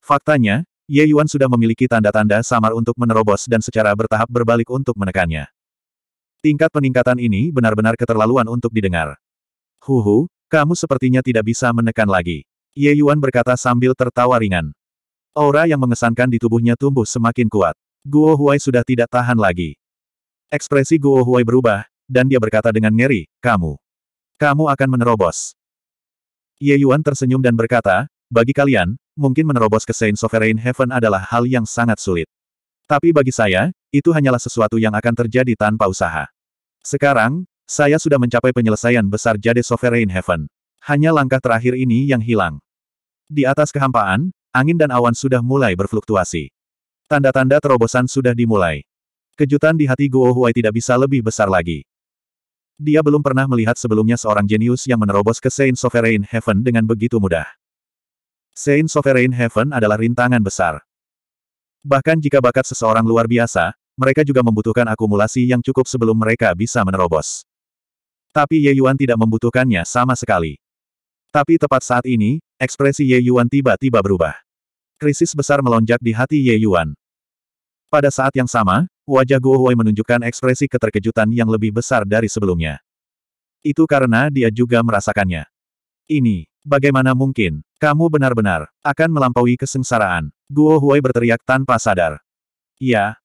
Faktanya, Ye Yuan sudah memiliki tanda-tanda samar untuk menerobos dan secara bertahap berbalik untuk menekannya. Tingkat peningkatan ini benar-benar keterlaluan untuk didengar. Huhu, kamu sepertinya tidak bisa menekan lagi. Ye Yuan berkata sambil tertawa ringan. Aura yang mengesankan di tubuhnya tumbuh semakin kuat. Guo Huai sudah tidak tahan lagi. Ekspresi Guo Huai berubah, dan dia berkata dengan ngeri, kamu. Kamu akan menerobos. Ye Yuan tersenyum dan berkata, bagi kalian, mungkin menerobos ke Saint Sovereign Heaven adalah hal yang sangat sulit. Tapi bagi saya, itu hanyalah sesuatu yang akan terjadi tanpa usaha. Sekarang, saya sudah mencapai penyelesaian besar Jade Sovereign Heaven. Hanya langkah terakhir ini yang hilang. Di atas kehampaan, angin dan awan sudah mulai berfluktuasi. Tanda-tanda terobosan sudah dimulai. Kejutan di hati Guo Huai tidak bisa lebih besar lagi. Dia belum pernah melihat sebelumnya seorang jenius yang menerobos ke Saint Sovereign Heaven dengan begitu mudah. Saint Sovereign Heaven adalah rintangan besar. Bahkan jika bakat seseorang luar biasa, mereka juga membutuhkan akumulasi yang cukup sebelum mereka bisa menerobos. Tapi Ye Yuan tidak membutuhkannya sama sekali. Tapi tepat saat ini, ekspresi Ye Yuan tiba-tiba berubah. Krisis besar melonjak di hati Ye Yuan. Pada saat yang sama, wajah Guo Huai menunjukkan ekspresi keterkejutan yang lebih besar dari sebelumnya. Itu karena dia juga merasakannya. Ini, bagaimana mungkin, kamu benar-benar, akan melampaui kesengsaraan. Guo Huai berteriak tanpa sadar. Ya.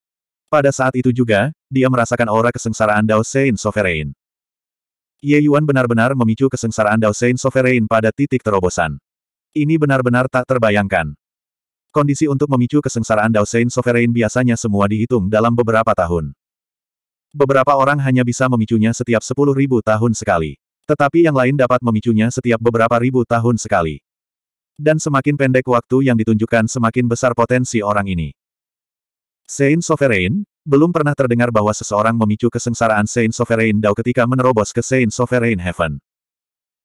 Pada saat itu juga, dia merasakan aura kesengsaraan Dao Sein Sovereign. Ye Yuan benar-benar memicu kesengsaraan Dao Sein Sovereign pada titik terobosan. Ini benar-benar tak terbayangkan. Kondisi untuk memicu kesengsaraan Dao Sein Sovereign biasanya semua dihitung dalam beberapa tahun. Beberapa orang hanya bisa memicunya setiap sepuluh ribu tahun sekali. Tetapi yang lain dapat memicunya setiap beberapa ribu tahun sekali. Dan semakin pendek waktu yang ditunjukkan semakin besar potensi orang ini. Sein Sovereign, belum pernah terdengar bahwa seseorang memicu kesengsaraan Saint Sovereign Dao ketika menerobos ke Saint Sovereign Heaven.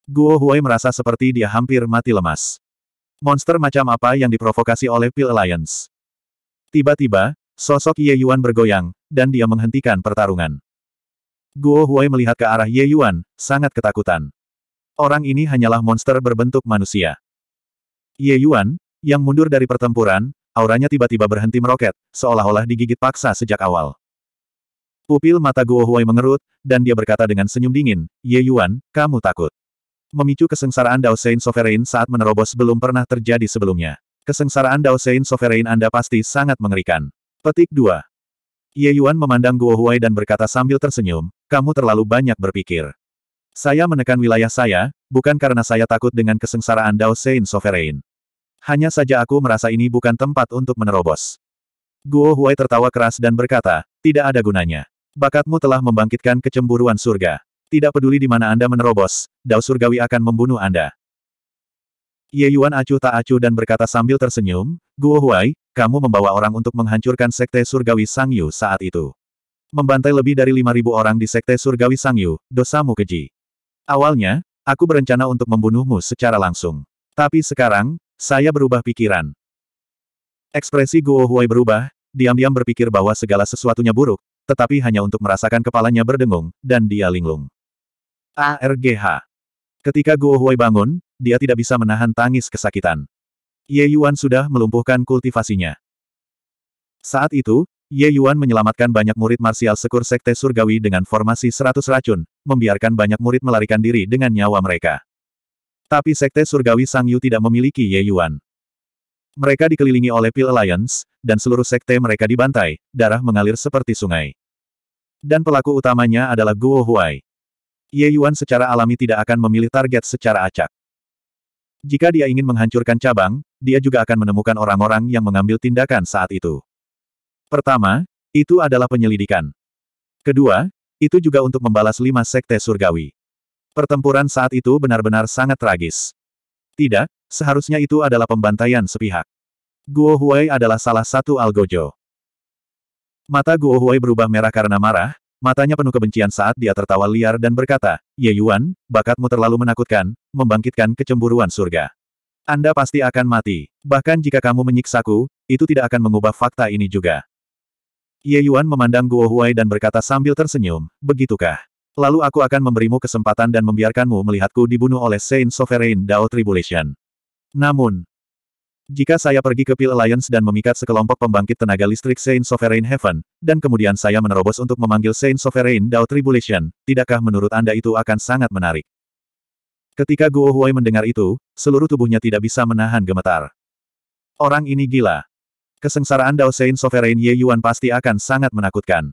Guo Huai merasa seperti dia hampir mati lemas. Monster macam apa yang diprovokasi oleh Pil Alliance? Tiba-tiba, sosok Ye Yuan bergoyang, dan dia menghentikan pertarungan. Guo Huai melihat ke arah Ye Yuan, sangat ketakutan. Orang ini hanyalah monster berbentuk manusia. Ye Yuan, yang mundur dari pertempuran, auranya tiba-tiba berhenti meroket, seolah-olah digigit paksa sejak awal. Pupil mata Guo Huai mengerut, dan dia berkata dengan senyum dingin, Ye Yuan, kamu takut. Memicu kesengsaraan Dao Sein Sovereign saat menerobos belum pernah terjadi sebelumnya. Kesengsaraan Dao Sein Sovereign Anda pasti sangat mengerikan. Petik 2. Ye Yuan memandang Guo Huai dan berkata sambil tersenyum, kamu terlalu banyak berpikir. Saya menekan wilayah saya, bukan karena saya takut dengan kesengsaraan Dao Sein Sovereign. Hanya saja aku merasa ini bukan tempat untuk menerobos. Guo Huai tertawa keras dan berkata, tidak ada gunanya. Bakatmu telah membangkitkan kecemburuan surga. Tidak peduli di mana Anda menerobos, Dao Surgawi akan membunuh Anda. Ye Yuan acuh tak acuh dan berkata sambil tersenyum, Guo Huai, kamu membawa orang untuk menghancurkan Sekte Surgawi Sang Yu saat itu. Membantai lebih dari 5.000 orang di Sekte Surgawi Sang Yu. dosamu keji. Awalnya, aku berencana untuk membunuhmu secara langsung. Tapi sekarang, saya berubah pikiran. Ekspresi Guo Huai berubah, diam-diam berpikir bahwa segala sesuatunya buruk, tetapi hanya untuk merasakan kepalanya berdengung, dan dia linglung. ARGH. Ketika Guo Huai bangun, dia tidak bisa menahan tangis kesakitan. Ye Yuan sudah melumpuhkan kultivasinya. Saat itu, Ye Yuan menyelamatkan banyak murid marsial sekur Sekte Surgawi dengan formasi seratus racun, membiarkan banyak murid melarikan diri dengan nyawa mereka. Tapi Sekte Surgawi Sang Yu tidak memiliki Ye Yuan. Mereka dikelilingi oleh Pil Alliance, dan seluruh sekte mereka dibantai, darah mengalir seperti sungai. Dan pelaku utamanya adalah Guo Huai. Ye Yuan secara alami tidak akan memilih target secara acak. Jika dia ingin menghancurkan cabang, dia juga akan menemukan orang-orang yang mengambil tindakan saat itu. Pertama, itu adalah penyelidikan. Kedua, itu juga untuk membalas lima sekte surgawi. Pertempuran saat itu benar-benar sangat tragis. Tidak, seharusnya itu adalah pembantaian sepihak. Guo Huai adalah salah satu algojo. Mata Guo Huai berubah merah karena marah, matanya penuh kebencian saat dia tertawa liar dan berkata, Ye Yuan, bakatmu terlalu menakutkan, membangkitkan kecemburuan surga. Anda pasti akan mati. Bahkan jika kamu menyiksaku, itu tidak akan mengubah fakta ini juga. Ye Yuan memandang Guo Huai dan berkata sambil tersenyum, begitukah? Lalu aku akan memberimu kesempatan dan membiarkanmu melihatku dibunuh oleh Saint Sovereign Dao Tribulation. Namun, jika saya pergi ke Pil Alliance dan memikat sekelompok pembangkit tenaga listrik Saint Sovereign Heaven, dan kemudian saya menerobos untuk memanggil Saint Sovereign Dao Tribulation, tidakkah menurut Anda itu akan sangat menarik? Ketika Guo Huai mendengar itu, seluruh tubuhnya tidak bisa menahan gemetar. Orang ini gila. Kesengsaraan Dao Saint Sovereign Ye Yuan pasti akan sangat menakutkan.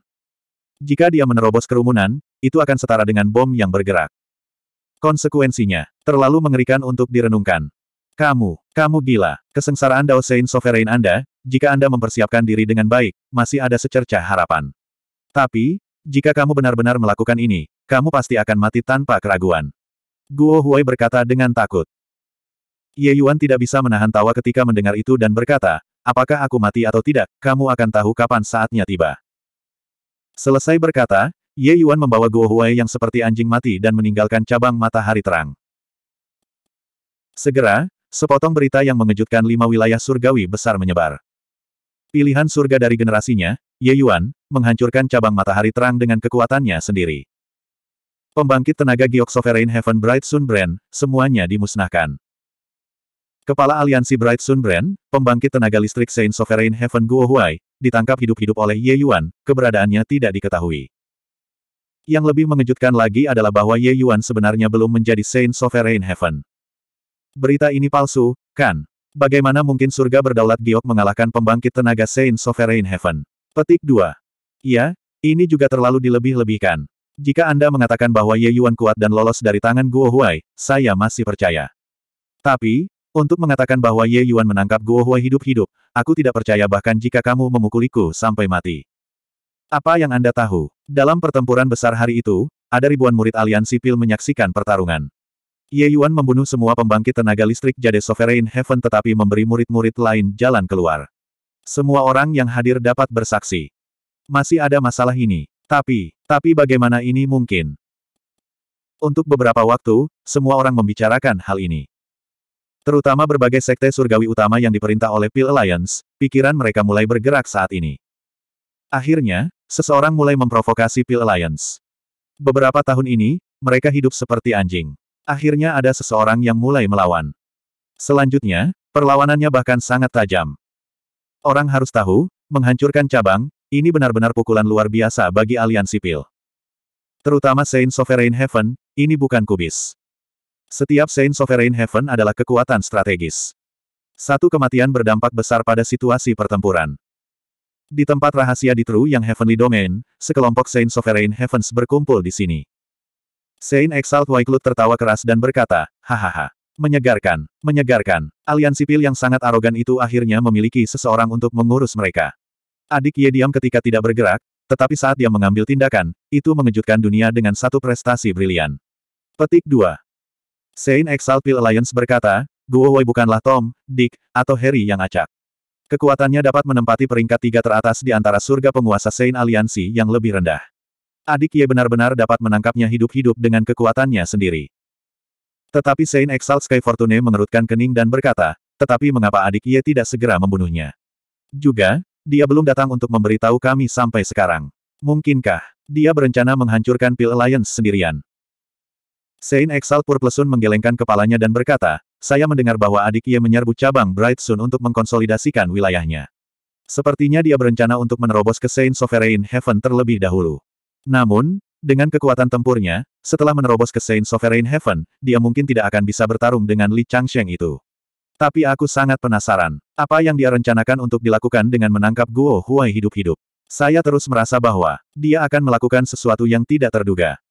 Jika dia menerobos kerumunan, itu akan setara dengan bom yang bergerak. Konsekuensinya, terlalu mengerikan untuk direnungkan. Kamu, kamu gila. Kesengsaraan Dao Sein Sovereign Anda, jika Anda mempersiapkan diri dengan baik, masih ada secercah harapan. Tapi, jika kamu benar-benar melakukan ini, kamu pasti akan mati tanpa keraguan. Guo Huai berkata dengan takut. Ye Yuan tidak bisa menahan tawa ketika mendengar itu dan berkata, apakah aku mati atau tidak, kamu akan tahu kapan saatnya tiba. Selesai berkata, Ye Yuan membawa Guo Huai yang seperti anjing mati dan meninggalkan cabang matahari terang. Segera, sepotong berita yang mengejutkan lima wilayah surgawi besar menyebar. Pilihan surga dari generasinya, Ye Yuan, menghancurkan cabang matahari terang dengan kekuatannya sendiri. Pembangkit tenaga Giok Sovereign Heaven Bright Sun Brand, semuanya dimusnahkan. Kepala Aliansi Bright Sun Brand, pembangkit tenaga listrik Saint Sovereign Heaven Guo Huai, ditangkap hidup-hidup oleh Ye Yuan, keberadaannya tidak diketahui. Yang lebih mengejutkan lagi adalah bahwa Ye Yuan sebenarnya belum menjadi Saint Sovereign Heaven. Berita ini palsu, kan? Bagaimana mungkin surga berdaulat giok mengalahkan pembangkit tenaga Saint Sovereign Heaven? Petik 2. Ya, ini juga terlalu dilebih-lebihkan. Jika Anda mengatakan bahwa Ye Yuan kuat dan lolos dari tangan Guo Huai, saya masih percaya. Tapi, untuk mengatakan bahwa Ye Yuan menangkap Guo Huai hidup-hidup, aku tidak percaya bahkan jika kamu memukuliku sampai mati. Apa yang Anda tahu? Dalam pertempuran besar hari itu, ada ribuan murid aliansi pil menyaksikan pertarungan. Ye Yuan membunuh semua pembangkit tenaga listrik Jade Sovereign Heaven tetapi memberi murid-murid lain jalan keluar. Semua orang yang hadir dapat bersaksi. Masih ada masalah ini. Tapi, tapi bagaimana ini mungkin? Untuk beberapa waktu, semua orang membicarakan hal ini. Terutama berbagai sekte surgawi utama yang diperintah oleh Pil Alliance, pikiran mereka mulai bergerak saat ini. Akhirnya, seseorang mulai memprovokasi Pil Alliance. Beberapa tahun ini, mereka hidup seperti anjing. Akhirnya ada seseorang yang mulai melawan. Selanjutnya, perlawanannya bahkan sangat tajam. Orang harus tahu, menghancurkan cabang, ini benar-benar pukulan luar biasa bagi aliansi Pil. Terutama Saint Sovereign Heaven, ini bukan kubis. Setiap Saint Sovereign Heaven adalah kekuatan strategis. Satu kematian berdampak besar pada situasi pertempuran. Di tempat rahasia di True yang Heavenly Domain, sekelompok Saint Sovereign Heavens berkumpul di sini. Saint Exalt Wyclut tertawa keras dan berkata, hahaha. Menyegarkan, menyegarkan. Aliansi sipil yang sangat arogan itu akhirnya memiliki seseorang untuk mengurus mereka. Adik Ye diam ketika tidak bergerak, tetapi saat dia mengambil tindakan, itu mengejutkan dunia dengan satu prestasi brilian. Petik 2. Saint Exalt Pil Alliance berkata, Wei bukanlah Tom, Dick, atau Harry yang acak. Kekuatannya dapat menempati peringkat tiga teratas di antara surga penguasa Saint Aliansi yang lebih rendah. Adik Ye benar-benar dapat menangkapnya hidup-hidup dengan kekuatannya sendiri. Tetapi Saint Exalt Sky Fortune mengerutkan kening dan berkata, tetapi mengapa adik Ye tidak segera membunuhnya? Juga, dia belum datang untuk memberitahu kami sampai sekarang. Mungkinkah, dia berencana menghancurkan Pil Alliance sendirian? Saint Exalt Purplesun menggelengkan kepalanya dan berkata, saya mendengar bahwa adik ia menyerbu cabang Bright Sun untuk mengkonsolidasikan wilayahnya. Sepertinya dia berencana untuk menerobos ke Saint Sovereign Heaven terlebih dahulu. Namun, dengan kekuatan tempurnya, setelah menerobos ke Saint Sovereign Heaven, dia mungkin tidak akan bisa bertarung dengan Li Changsheng itu. Tapi aku sangat penasaran. Apa yang dia rencanakan untuk dilakukan dengan menangkap Guo Huai hidup-hidup? Saya terus merasa bahwa dia akan melakukan sesuatu yang tidak terduga.